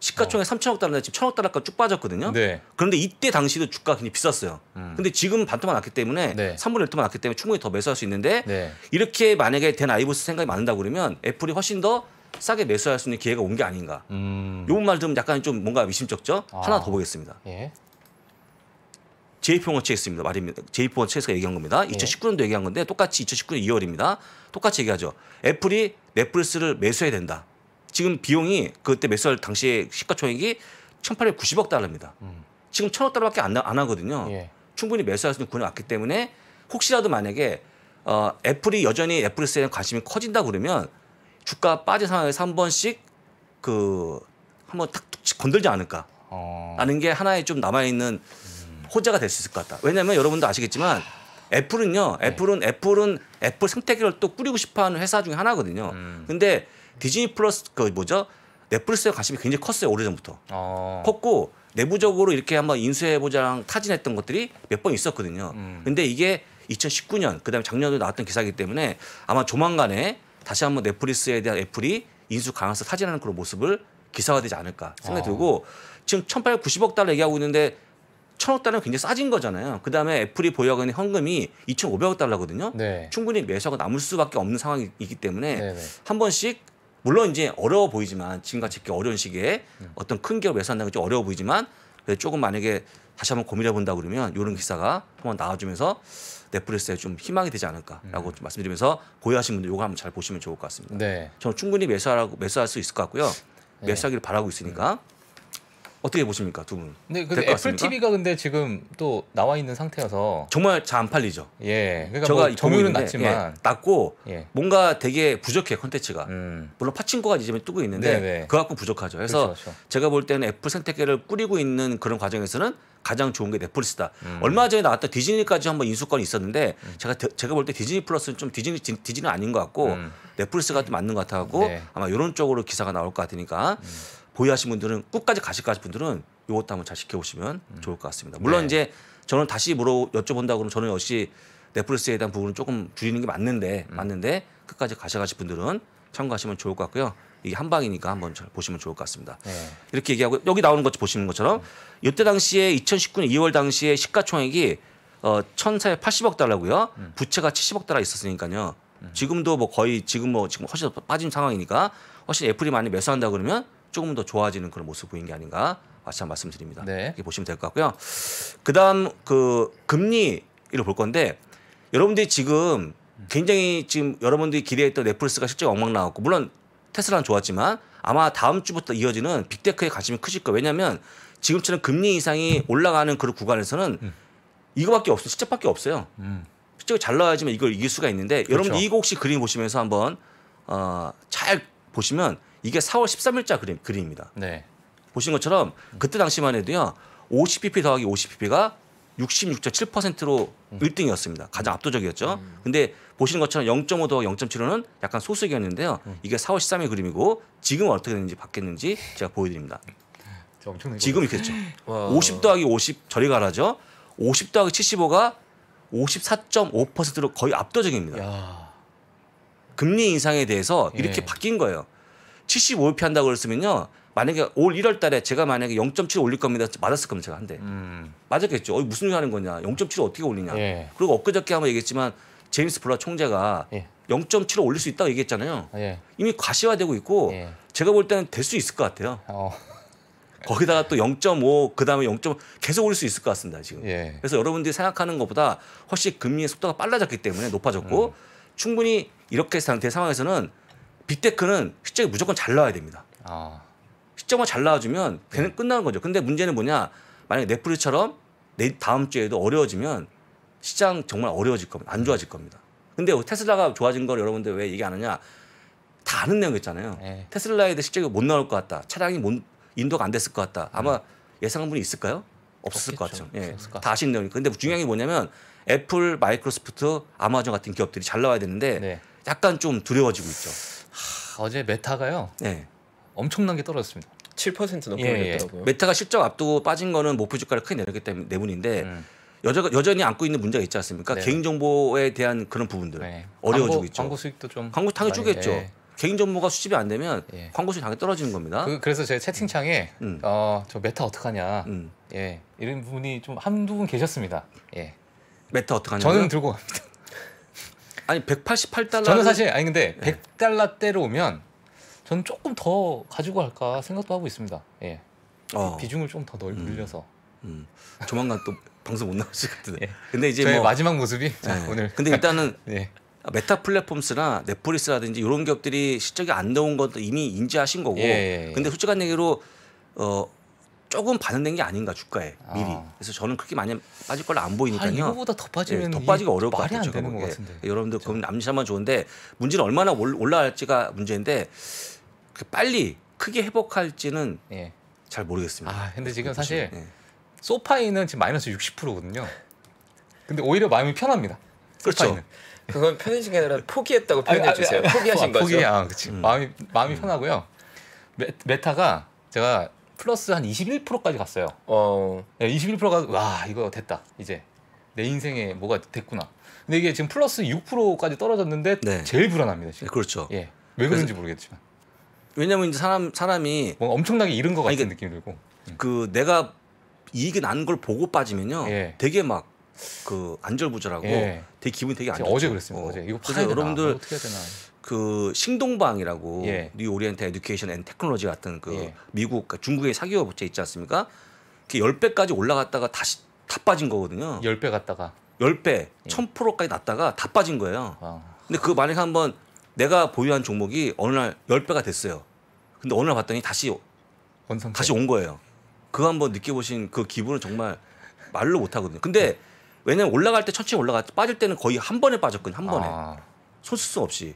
시가총액 어. 3천억 달러인데 지금 천억 달러까지 쭉 빠졌거든요. 네. 그런데 이때 당시도 주가가 굉장히 비쌌어요. 음. 근데 지금 반토막 났기 때문에 네. 3분의 1토막 났기 때문에 충분히 더 매수할 수 있는데 네. 이렇게 만약에 된 아이보스 생각이 많는다고 그러면 애플이 훨씬 더 싸게 매수할 수 있는 기회가 온 게 아닌가. 음. 요말 들으 약간 좀 뭔가 의심쩍죠? 아. 하나 더 보겠습니다. 예. 제이포원 체스입니다. 말입니다. 제이포원 체스가 얘기한 겁니다. 2019년도 예. 얘기한 건데 똑같이 2019년 2월입니다. 똑같이 얘기하죠. 애플이 넷플릭스를 매수해야 된다. 지금 비용이 그때 매수할 당시에 시가총액이 1,890억 달러입니다. 음. 지금 1,000억 달러밖에 안, 안 하거든요. 예. 충분히 매수할 수 있는 구이 왔기 때문에 혹시라도 만약에 어, 애플이 여전히 애플에 대한 관심이 커진다 그러면 주가 빠진 상황에서 한 번씩 그 한번 탁툭 건들지 않을까. 어. 라는 어... 게 하나의 좀 남아있는 호재가 될 수 있을 것 같다. 왜냐하면 여러분도 아시겠지만 애플은요. 네. 애플은 애플은 애플 생태계를 또 꾸리고 싶어하는 회사 중에 하나거든요. 음. 근데 디즈니 플러스 그 뭐죠? 넷플릭스에 관심이 굉장히 컸어요 오래전부터 어. 컸고 내부적으로 이렇게 한번 인수해보자랑 타진했던 것들이 몇 번 있었거든요. 음. 근데 이게 2019년 그다음에 작년에 나왔던 기사이기 때문에 아마 조만간에 다시 한번 넷플릭스에 대한 애플이 인수 강화해서 타진하는 그런 모습을 기사화되지 않을까 생각이 어. 들고 지금 1,890억 달러 얘기하고 있는데 천억 달러는 굉장히 싸진 거잖아요. 그 다음에 애플이 보유하고 있는 현금이 2,500억 달러거든요. 네. 충분히 매수하고 남을 수밖에 없는 상황이기 때문에 네네. 네. 한 번씩 물론 이제 어려워 보이지만 지금같이 이렇게 어려운 시기에 음. 어떤 큰 기업 매수한다는 게 어려워 보이지만 조금 만약에 다시 한번 고민해 본다 그러면 이런 기사가 한번 나와주면서 넷플릭스에 좀 희망이 되지 않을까라고 음. 말씀드리면서 보유하신 분들 요거 한번 잘 보시면 좋을 것 같습니다. 네. 저는 충분히 매수하라고 매수할 수 있을 것 같고요. 네. 매수하기를 바라고 있으니까. 음. 어떻게 보십니까 두 분? 네, 근데 애플 니까 TV가 근데 지금 또 나와 있는 상태여서 정말 잘 안 팔리죠. 예, 그러니까 제가 뭐 점유율은 낮지만 예, 낮고 예. 뭔가 되게 부족해 컨텐츠가 음. 물론 파친코가 이제 뜨고 있는데 네네. 그 갖고 부족하죠. 그래서 그렇죠, 그렇죠. 제가 볼 때는 애플 생태계를 꾸리고 있는 그런 과정에서는 가장 좋은 게 넷플릭스다. 음. 얼마 전에 나왔던 디즈니까지 한번 인수권이 있었는데 음. 제가 데, 제가 볼 때 디즈니 플러스는 좀 디즈니 디즈니는 아닌 것 같고 음. 넷플릭스가 좀 맞는 것 같아갖고 네. 아마 이런 쪽으로 기사가 나올 것 같으니까. 음. 보유하신 분들은 끝까지 가실 분들은 이것도 한번 잘 지켜보시면 음. 좋을 것 같습니다. 물론 네. 이제 저는 다시 물어 여쭤본다 그러면 저는 역시 넷플릭스에 대한 부분은 조금 줄이는 게 맞는데 음. 맞는데 끝까지 가셔가실 분들은 참고하시면 좋을 것 같고요. 이게 한 방이니까 한번 잘 보시면 좋을 것 같습니다. 네. 이렇게 얘기하고 여기 나오는 것 보시는 것처럼 음. 이때 당시에 2019년 2월 당시에 시가총액이 어, 1,480억 달러고요. 음. 부채가 70억 달러 있었으니까요. 음. 지금도 뭐 거의 지금 뭐 지금 훨씬 빠진 상황이니까 훨씬 애플이 많이 매수한다 그러면 조금 더 좋아지는 그런 모습 보인 게 아닌가 다시 한번 말씀드립니다. 네. 이렇게 보시면 될 것 같고요. 그다음 그 금리를 볼 건데 여러분들이 지금 굉장히 지금 여러분들이 기대했던 넷플릭스가 실제 엉망 나왔고 물론 테슬라는 좋았지만 아마 다음 주부터 이어지는 빅테크에 관심이 크실 거예요. 왜냐하면 지금처럼 금리 이상이 올라가는 그런 구간에서는 음. 이거밖에 없어요. 실적밖에 없어요. 음. 실적이 잘 나와야지만 이걸 이길 수가 있는데 그렇죠. 여러분 이거 혹시 그림 보시면서 한번 어, 잘 보시면 이게 4월 13일자 그림, 그림입니다. 네. 보신 것처럼 그때 당시만 해도요. 50pp 더하기 50pp가 66.7%로 음. 1등이었습니다. 가장 압도적이었죠. 음. 근데 보시는 것처럼 0.5 더하기 0.75는 약간 소수이었는데요. 견 음. 이게 4월 13일 그림이고 지금은 어떻게 됐는지 바뀌었는지 제가 보여드립니다. 지금 이렇게 됐죠. 와. 50 더하기 50 저리 가라죠. 50 더하기 75가 54.5%로 거의 압도적입니다. 야. 금리 인상에 대해서 이렇게 예. 바뀐 거예요. 75회 한다고 그랬으면요. 만약에 올 1월 달에 제가 만약에 0.7 올릴 겁니다. 맞았을 겁니다. 제가 한데. 음. 맞았겠죠. 어, 무슨 일 하는 거냐. 0.7 어떻게 올리냐. 예. 그리고 엊그저께 한번 얘기했지만 제임스 블라 총재가 예. 0 7 올릴 수 있다고 얘기했잖아요. 예. 이미 과시화되고 있고 예. 제가 볼 때는 될 수 있을 것 같아요. 어. [LAUGHS] 거기다가 또 0.5, 그 다음에 0.5 계속 올릴 수 있을 것 같습니다. 지금. 예. 그래서 여러분들이 생각하는 것보다 훨씬 금리의 속도가 빨라졌기 때문에 높아졌고 음. 충분히 이렇게 상태 상황에서는 빅테크는 실적이 무조건 잘 나와야 됩니다. 아. 실적만 잘 나와주면 걔는 네. 끝나는 거죠. 근데 문제는 뭐냐? 만약에 넷플릭처럼 다음 주에도 어려워지면 시장 정말 어려워질 겁니다. 안 좋아질 겁니다. 근데 테슬라가 좋아진 걸 여러분들 왜 얘기 안 하냐? 다 아는 내용이잖아요 네. 테슬라에 대해 실적이 못 나올 것 같다. 차량이 못, 인도가 안 됐을 것 같다. 아마 음. 네. 예상한 분이 있을까요? 없었을 없겠죠. 것 같죠. 예. 것다 아시는 내용이니까. 근데 중요한 게 뭐냐면 애플, 마이크로소프트, 아마존 같은 기업들이 잘 나와야 되는데 네. 약간 좀 두려워지고 있죠. 하, 어제 메타가요. 네. 엄청난게 떨어졌습니다. 7% 넘게 예, 올렸더고요 예. 메타가 실적 앞두고 빠진 거는 목표 뭐 주가를 크게 내렸기 때문에 내분인데 네 음. 여전히 안고 있는 문제가 있지 않습니까? 네. 개인 정보에 대한 그런 부분들 네. 어려워지고 광고, 있죠. 광고 수익도 좀 광고 타격 쪼겠죠. 예. 네. 개인 정보가 수집이 안 되면 예. 광고 수익 당연히 떨어지는 겁니다. 그, 래서제 채팅창에 음. 음. 어, 저 메타 어떡하냐 음. 예 이런 분이 좀 한두 분 계셨습니다. 예 메타 어떡하냐 저는 들고 갑니다. 아니 188달러. 저는 사실 아니 근데 예. 100달러대로 오면 저는 조금 더 가지고 갈까 생각도 하고 있습니다. 예. 어. 비중을 좀더 음. 늘려서. 음. 음. 조만간 또 방송 못나올실것 같은데. 예. 근데 이제 저의 뭐... 마지막 모습이 예. 오늘. 근데 일단은 [LAUGHS] 예. 메타 플랫폼스나 넷플릭스라든지 이런 기업들이 실적이 안 나온 것도 이미 인지하신 거고. 예, 예, 예. 근데 솔직한 얘기로 어 조금 반응된 게 아닌가 주가에 아. 미리. 아. 그래서 저는 그렇게 많이 빠질 걸로 안 보이니까요. 아, 이거보다 더 빠지면 예, 더 빠지기 어려울 것 같아요. 안 되는 것 같은데. 예, 여러분들 그렇죠. 그럼 남짓하면 좋은데 문제는 얼마나 올라갈지가 문제인데 그 빨리 크게 회복할지는 예. 잘 모르겠습니다. 아 근데 지금 사실 예. 소파이는 지금 마이너스 60%거든요. 근데 오히려 마음이 편합니다. 소파이는. 그렇죠. 그건 편해진 게 아니라 포기했다고 표현해 아니, 주세요. 아니, 아니, 포기하신 아, 거죠. 포기야, 그렇지. 음. 마음이 마음이 음. 편하고요. 메, 메타가 제가 플러스 한 21%까지 갔어요. 어. 네, 21%가 와 이거 됐다 이제 내 인생에 뭐가 됐구나. 근데 이게 지금 플러스 6%까지 떨어졌는데 네. 제일 불안합니다 지금. 그렇죠. 예. 왜 그런지 모르겠지만. 왜냐면 이제 사람 사람이 뭔가 뭐 엄청나게 잃은 것 같은 그니 느낌이 들고. 음. 그 내가 이익이 난 걸 보고 빠지면요. 예. 되게 막 그 안절부절하고 예. 되게 기분이 되게 안 좋죠. 어제 그랬습니다. 어. 제 이거 그래서 여러분들 어떻게 해야 되나. 그 신동방이라고 예. 뉴 오리엔탈 에듀케이션 앤 테크놀로지 같은 그 예. 미국 그러니까 중국의 사기업 업체 있지 않습니까? 그 10배까지 올라갔다가 다시 다 빠진 거거든요. 10배 갔다가 10배, 예. 1000%까지 났다가 다 빠진 거예요. 아. 근데 그 만약에 한번 내가 보유한 종목이 어느 날 10배가 됐어요. 근데 어느 날 봤더니 다시 원상태. 다시 온 거예요. 그거 한번 느껴보신 그 기분은 정말 말로 못 하거든요. 근데 네. 왜냐면 올라갈 때 천천히 올라갔지 빠질 때는 거의 한 번에 빠졌거든요. 한 번에. 아. 손쓸 수 없이.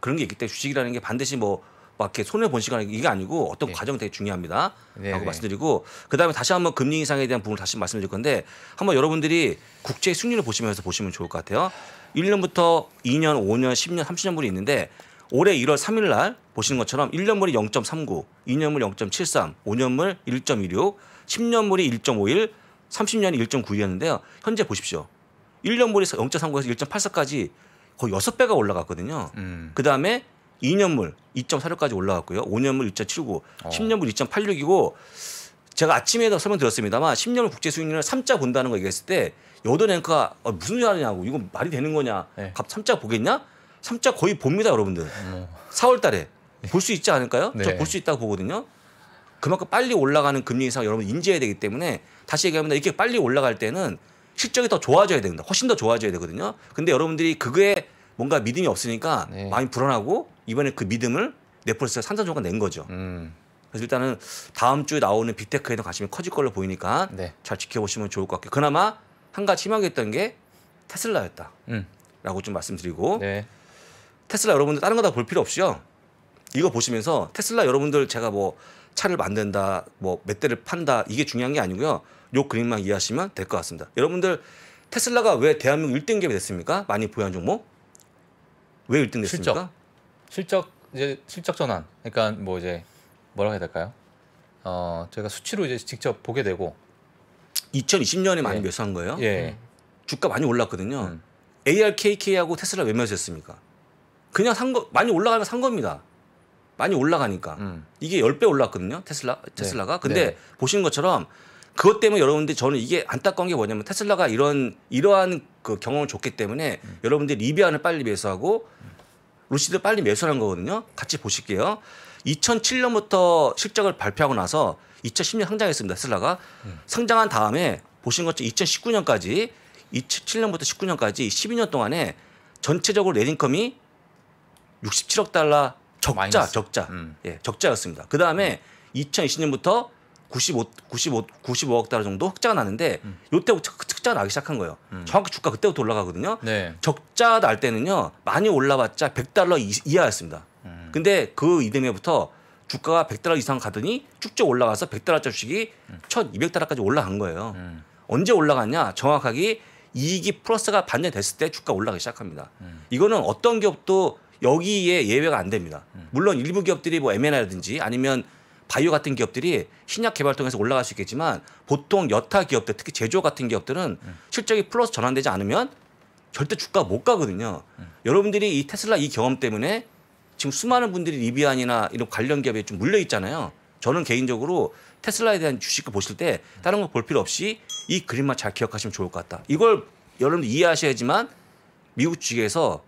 그런 게 있기 때문에 주식이라는 게 반드시 뭐막 이렇게 손해 본 시간 이게 아니고 어떤 네. 과정이 되게 중요합니다. 네, 라고 네. 말씀드리고 그다음에 다시 한번 금리 인상에 대한 부분을 다시 말씀드릴 건데 한번 여러분들이 국제 수익률을 보시면서 보시면 좋을 것 같아요. 1년부터 2년, 5년, 10년, 30년물이 있는데 올해 1월 3일 날 보시는 것처럼 1년물이 0.39, 2년물 0.73, 5년물 1.16, 10년물이 1.51, 30년이 1 9이였는데요 현재 보십시오. 1년물이 0.39에서 1.84까지 거의 여섯 배가 올라갔거든요. 음. 그 다음에 2년물 2.46까지 올라갔고요. 5년물 2.79, 어. 10년물 2.86이고 제가 아침에 설명드렸습니다만 10년물 국제 수익률을 3자 본다는 거 얘기했을 때 여든 앵커가 어, 무슨 소리 하느냐고 이거 말이 되는 거냐. 네. 갑 3자 보겠냐? 3자 거의 봅니다, 여러분들. 음. 4월 달에 볼 수 있지 않을까요? 네. 저볼 수 있다고 보거든요. 그만큼 빨리 올라가는 금리 인상 여러분 인지해야 되기 때문에 다시 얘기합니다. 이렇게 빨리 올라갈 때는 실적이 더 좋아져야 된다. 훨씬 더 좋아져야 되거든요. 근데 여러분들이 그거에 뭔가 믿음이 없으니까 네. 많이 불안하고 이번에 그 믿음을 넷플릭스가 산산조각 낸 거죠. 음. 그래서 일단은 다음 주에 나오는 빅테크에 대한 관심이 커질 걸로 보이니까 네. 잘 지켜보시면 좋을 것같아요 그나마 한 가지 희망했던 게 테슬라였다. 음. 라고 좀 말씀드리고 네. 테슬라 여러분들 다른 거 다 볼 필요 없이요. 이거 보시면서 테슬라 여러분들 제가 뭐 차를 만든다, 뭐 몇 대를 판다 이게 중요한 게 아니고요. 요 그림만 이해하시면 될 것 같습니다. 여러분들 테슬라가 왜 대한민국 1등 기업이 됐습니까? 많이 보유한 종목? 왜 1등 됐습니까? 실적. 실적 이제 실적 전환. 그러니까 뭐 이제 뭐라고 해야 될까요? 어, 제가 수치로 이제 직접 보게 되고 2020년에 많이 예. 매수한 거예요. 예. 주가 많이 올랐거든요. 음. ARKK하고 테슬라 왜 매수했습니까? 그냥 산 거 많이 올라가면 산 겁니다. 많이 올라가니까 음. 이게 10배 올랐거든요. 테슬라 네. 테슬라가. 네. 근데 네. 보시는 것처럼 그것 때문에 여러분들 저는 이게 안타까운 게 뭐냐면 테슬라가 이런 이러한 그 경험을 줬기 때문에 음. 여러분들 리비안을 빨리 매수하고 루시드 빨리 매수하는 거거든요. 같이 보실게요. 2007년부터 실적을 발표하고 나서 2010년 상장했습니다. 테슬라가 음. 상장한 다음에 보신 것처럼 2019년까지 2007년부터 19년까지 12년 동안에 전체적으로 레인컴이 67억 달러 적자 마이너스. 적자 음. 예 적자였습니다. 그 다음에 2020년부터 95, 95, 95억 달러 정도 흑자가 나는데 음. 요때부터 흑자가 나기 시작한 거예요. 음. 정확히 주가 그때부터 올라가거든요. 네. 적자 날 때는요. 많이 올라봤자 100달러 이하였습니다. 음. 근데 그 이듬해부터 주가가 100달러 이상 가더니 쭉쭉 올라가서 100달러짜리 주식이 음. 1200달러까지 올라간 거예요. 음. 언제 올라갔냐? 정확하게 이익이 플러스가 반영됐을 때 주가 올라가기 시작합니다. 음. 이거는 어떤 기업도 여기에 예외가 안 됩니다. 음. 물론 일부 기업들이 뭐 M&A라든지 아니면 바이오 같은 기업들이 신약 개발 통해서 올라갈 수 있겠지만 보통 여타 기업들 특히 제조 같은 기업들은 음. 실적이 플러스 전환되지 않으면 절대 주가 못 가거든요. 음. 여러분들이 이 테슬라 이 경험 때문에 지금 수많은 분들이 리비안이나 이런 관련 기업에 좀 물려 있잖아요. 저는 개인적으로 테슬라에 대한 주식을 보실 때 다른 거 볼 필요 없이 이 그림만 잘 기억하시면 좋을 것 같다. 이걸 여러분들 이해하셔야지만 미국 측에서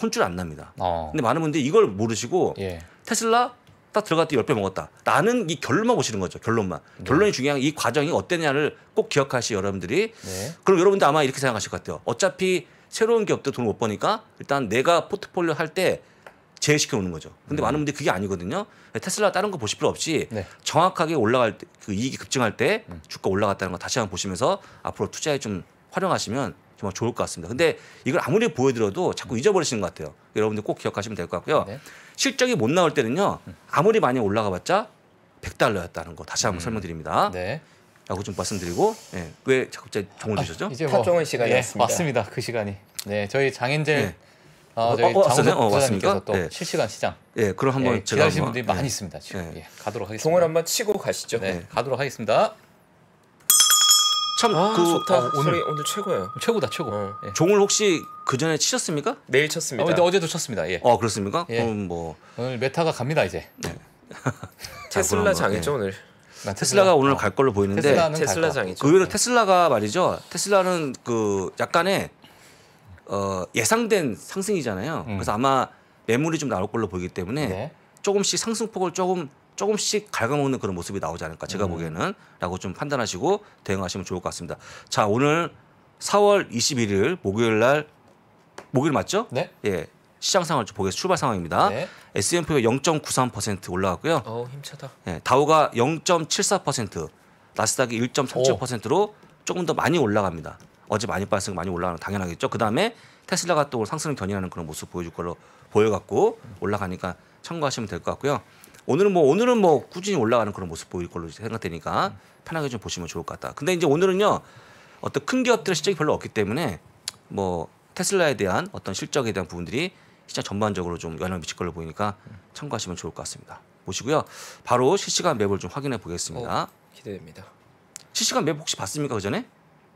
혼쭐 안 납니다. 어. 근데 많은 분들이 이걸 모르시고 예. 테슬라 딱 들어갔더니 열배 먹었다. 나는이 결론만 보시는 거죠. 결론만. 네. 결론이 중요한 이 과정이 어땠냐를 꼭 기억하시 여러분들이. 네. 그럼 여러분들 아마 이렇게 생각하실 것 같아요. 어차피 새로운 기업도 돈을 못 버니까 일단 내가 포트폴리오 할 때 제외시켜 놓는 거죠. 근데 음. 많은 분들이 그게 아니거든요. 테슬라 다른 거 보실 필요 없이 네. 정확하게 올라갈 때, 그 이익이 급증할 때 음. 주가 올라갔다는 거 다시 한번 보시면서 앞으로 투자에 좀 활용하시면 정말 좋을 것 같습니다. 근데 이걸 아무리 보여드려도 자꾸 잊어버리시는 것 같아요. 여러분들 꼭 기억하시면 될 것 같고요. 네. 실적이 못 나올 때는요. 아무리 많이 올라가 봤자 100달러였다는 거 다시 한번 음. 설명드립니다. 네. 라고 좀 말씀드리고 예. 왜 갑자기 종을 아, 주셨죠? 이제 뭐, 종은 시간이 예, 맞습니다그 시간이. 네, 저희 장인재 네. 예. 어, 어, 저희 어, 장사님께서또 어, 네. 예. 실시간 시장. 예, 그럼 한번 예, 제가 기다리시는 분들이 예. 많이 있습니다. 지금 예. 가도록 하겠습니다. 종을 한번 치고 가시죠. 네, 네 가도록 하겠습니다. 참 아, 그, 좋 어, 오늘 오늘 최고예요. 최고다 최고. 어. 예. 종을 혹시 그 전에 치셨습니까? 내일 쳤습니다. 어, 근데 어제도 쳤습니다. 예. 어 그렇습니까? 예. 그럼 뭐 오늘 메타가 갑니다 이제. 네. [LAUGHS] 테슬라 장이죠 예. 오늘. 테슬라, 테슬라가 오늘 어. 갈 걸로 보이는데 테슬라 장이죠. 그 의외로 테슬라가 말이죠. 테슬라는 그 약간의 어, 예상된 상승이잖아요. 음. 그래서 아마 매물이 좀 나올 걸로 보이기 때문에 네. 조금씩 상승폭을 조금 조금씩 갉아먹는 그런 모습이 나오지 않을까 제가 음. 보기에는 라고 좀 판단하시고 대응하시면 좋을 것 같습니다. 자 오늘 4월 21일 목요일 날 목요일 맞죠? 네. 예. 시장 상황을 좀 보겠습니다. 출발 상황입니다. 네. S&P가 0.93% 올라갔고요. 어, 힘차다. 예, 다우가 0.74%, 나스닥이 1.37%로 조금 더 많이 올라갑니다. 어제 많이 빠진 많이 올라가는 당연하겠죠. 그다음에 테슬라가 또 상승을 견인하는 그런 모습 보여줄 걸로 보여갖고 올라가니까 참고하시면 될 것 같고요. 오늘은 뭐 오늘은 뭐 꾸준히 올라가는 그런 모습 보일 걸로 생각되니까 편하게 좀 보시면 좋을 것 같다. 근데 이제 오늘은요 어떤 큰 기업들의 실적이 별로 없기 때문에 뭐 테슬라에 대한 어떤 실적에 대한 부분들이 시장 전반적으로 좀 영향을 미칠 걸로 보이니까 참고하시면 좋을 것 같습니다. 보시고요. 바로 실시간 맵을 좀 확인해 보겠습니다. 어, 기대됩니다. 실시간 맵 혹시 봤습니까 그 전에?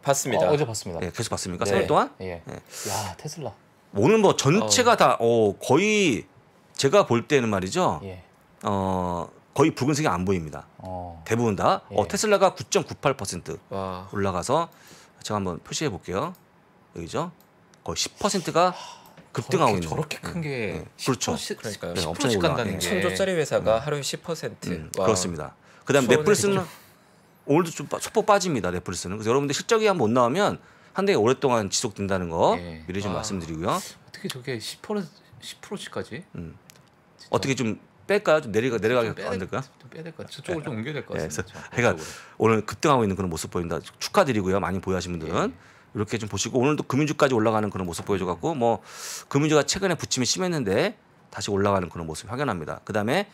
봤습니다. 어, 제 봤습니다. 네, 계속 봤습니까? 네. 3일 동안? 예. 네. 야 테슬라. 오늘 뭐 전체가 어. 다 어, 거의 제가 볼 때는 말이죠. 예. 어, 거의 붉은색이 안 보입니다. 어. 대부분 다 어, 예. 어, 테슬라가 9.98% 와. 올라가서 제가 한번 표시해 볼게요. 여기죠? 거의 10%가 급등하고 있는 저렇게 큰게 예. 10%, 예. 그렇죠. 그러니까요. 네, 1 간다는 게. 천조짜리 회사가 음. 하루에 10%. 음, 그렇습니다. 그다음 넷플릭스는 오늘도 좀 속보 빠집니다. 넷플릭스는. 그래서 여러분들 실적이 한번못 나오면 한대 오랫동안 지속된다는 거 예. 미리 좀 와. 아. 말씀드리고요. 어떻게 저게 10% 1 0까지 음. 어떻게 좀 뺄까요? 좀 내리가 내려가게 안 될까요? 좀 빼야 될것 같아요. 저쪽으로 좀 옮겨야 될것 예, 같습니다. 네. 그러니까 오늘 급등하고 있는 그런 모습 보입니다. 축하드리고요. 많이 보유하신 분들은 네. 이렇게 좀 보시고 오늘도 금융주까지 올라가는 그런 모습 보여줘갖고 뭐 금융주가 최근에 부침이 심했는데 다시 올라가는 그런 모습 확연합니다. 그다음에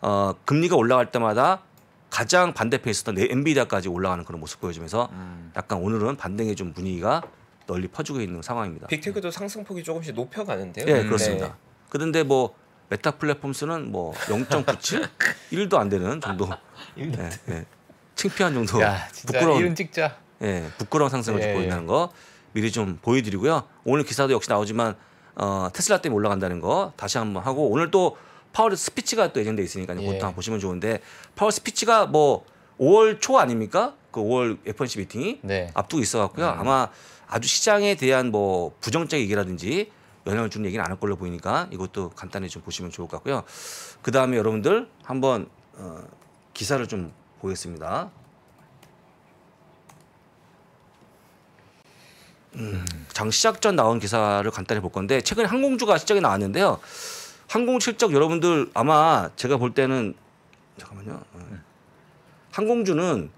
어, 금리가 올라갈 때마다 가장 반대편에 있었던 엔비디아까지 올라가는 그런 모습 보여주면서 음. 약간 오늘은 반등의 좀 분위기가 널리 퍼지고 있는 상황입니다. 빅테크도 상승폭이 조금씩 높여가는데요. 예, 음, 네, 그렇습니다. 그런데 뭐 메타 플랫폼스는 뭐 0.97? 1도 [LAUGHS] 안 되는 정도. 예, 예. 창피한 정도. 야, 부끄러운 찍자. 예, 보이는 상승을 예, 예, 보인다는 거 미리 좀 보여드리고요. 오늘 기사도 역시 나오지만 어, 테슬라 때문에 올라간다는 거 다시 한번 하고 오늘 또 파월 스피치가 또 예정돼 있으니까 예. 보통 보시면 좋은데 파월 스피치가 뭐 5월 초 아닙니까? 그 5월 F1C 미팅이 네. 앞두고 있어 갖고요. 음. 아마 아주 시장에 대한 뭐 부정적 얘기라든지 영향을 주는 얘기는 안 할 걸로 보이니까 이것도 간단히 좀 보시면 좋을 것 같고요. 그 다음에 여러분들 한번 어, 기사를 좀 보겠습니다. 음, 장 시작 전 나온 기사를 간단히 볼 건데 최근에 항공주가 실적이 나왔는데요. 항공 실적 여러분들 아마 제가 볼 때는 잠깐만요. 어. 네. 항공주는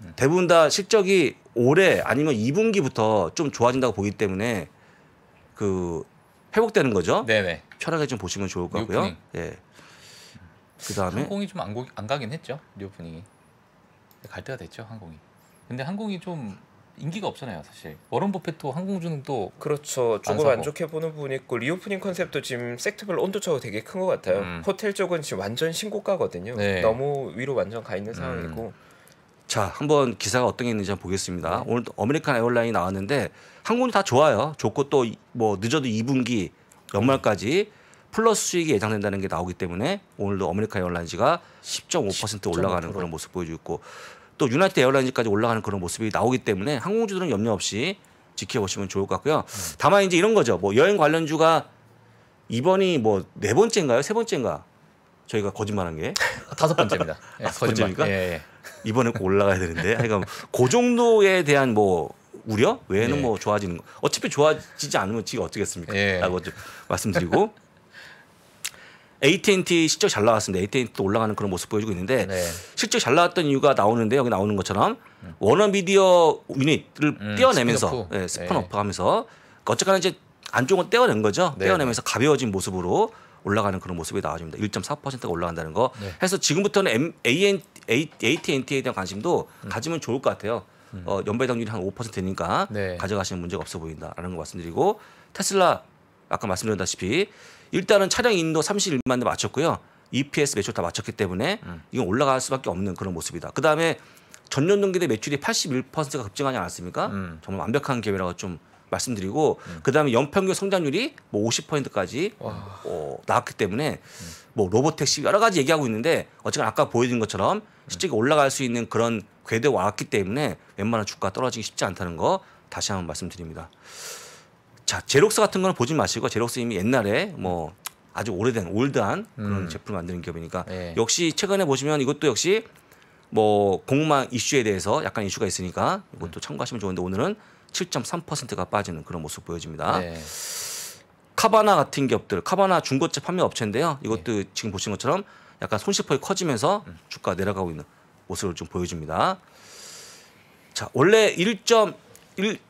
네. 대부분 다 실적이 올해 아니면 2분기부터 좀 좋아진다고 보기 때문에 그 회복되는 거죠. 네네. 편하게 좀 보시면 좋을 것 같고요. 예. 그다음에 항공이 좀안 가긴 했죠 리오프닝이 갈 때가 됐죠 항공이 근데 항공이 좀 인기가 없잖아요 사실 워런 버핏도 항공주는 또 그렇죠. 조금 안 사고. 만 보는 부분이 있고 리오프닝 컨셉도 지금 섹터별 온도 차가 되게 큰 것 같아요. 음. 호텔 쪽은 지금 완전 신고가거든요. 네. 너무 위로 완전 가 있는 상황이고 음. 자, 한번 기사가 어떤 게 있는지 한번 보겠습니다. 네. 오늘 어메리칸 에어라인이 나왔는데 항공이 다 좋아요. 좋고 또 뭐 늦어도 2분기 연말까지 플러스 수익이 예상된다는 게 나오기 때문에 오늘도 어메리칸 에어라인즈가 10.5% 올라가는 10. 그런 모습 보여주고 또 유나이티드 에어라인즈까지 올라가는 그런 모습이 나오기 때문에 항공주들은 염려 없이 지켜보시면 좋을 것 같고요. 네. 다만 이제 이런 거죠. 뭐 여행 관련주가 이번이 뭐 네 번째인가요? 세 번째인가? 저희가 거짓말한 게 [LAUGHS] 다섯 번째입니다. [LAUGHS] 예, 아, 다 거짓말. 번째니까 예, 예. 이번에 꼭 올라가야 되는데 하여간 뭐, 그 정도에 대한 뭐 우려 외에는 예. 뭐 좋아지는 거 어차피 좋아지지 않으면 지금 어떻겠습니까? 예. 라고 좀 말씀드리고 AT&T 실적 잘 나왔습니다. AT&T도 올라가는 그런 모습 보여주고 있는데 네. 실적 잘 나왔던 이유가 나오는데 여기 나오는 것처럼 음. 워너미디어 유닛을 음, 떼어내면서 스펀오프 스펀오 하면서 어쨌거나 이제 안 좋은 건 떼어낸 거죠. 네. 떼어내면서 가벼워진 모습으로 올라가는 그런 모습이 나와줍니다. 1.4%가 올라간다는 거. 네. 해서 지금부터는 M, AN, A, AT&T에 대한 관심도 음. 가지면 좋을 것 같아요. 음. 어, 연배당률이 한 5%니까 네. 가져가시는 문제가 없어 보인다라는 거 말씀드리고 테슬라 아까 말씀드렸다시피 일단은 차량 인도 31만 대 맞췄고요. EPS 매출 다 맞췄기 때문에 음. 이건 올라갈 수밖에 없는 그런 모습이다. 그다음에 전년 동기 대 매출이 81%가 급증하지 않았습니까? 음. 정말 완벽한 계획이라고 좀 말씀드리고 음. 그다음에 연평균 성장률이 뭐 50%까지 어, 나왔기 때문에 뭐 로보택시 여러 가지 얘기하고 있는데 어쨌든 아까 보여준 것처럼 네. 실제가 올라갈 수 있는 그런 궤도에 왔기 때문에 웬만한 주가 떨어지기 쉽지 않다는 거 다시 한번 말씀드립니다. 자 제록스 같은 거는 보지 마시고 제록스 이미 옛날에 뭐 아주 오래된 올드한 그런 음. 제품을 만드는 기업이니까 네. 역시 최근에 보시면 이것도 역시 뭐 공망 이슈에 대해서 약간 이슈가 있으니까 이것도 참고하시면 좋은데 오늘은 7.3%가 빠지는 그런 모습 보여집니다. 네. 카바나 같은 기업들, 카바나 중고차 판매 업체인데요. 이것도 네. 지금 보신 것처럼 약간 손실폭이 커지면서 음. 주가 내려가고 있는 모습을 좀 보여줍니다. 자, 원래 1.1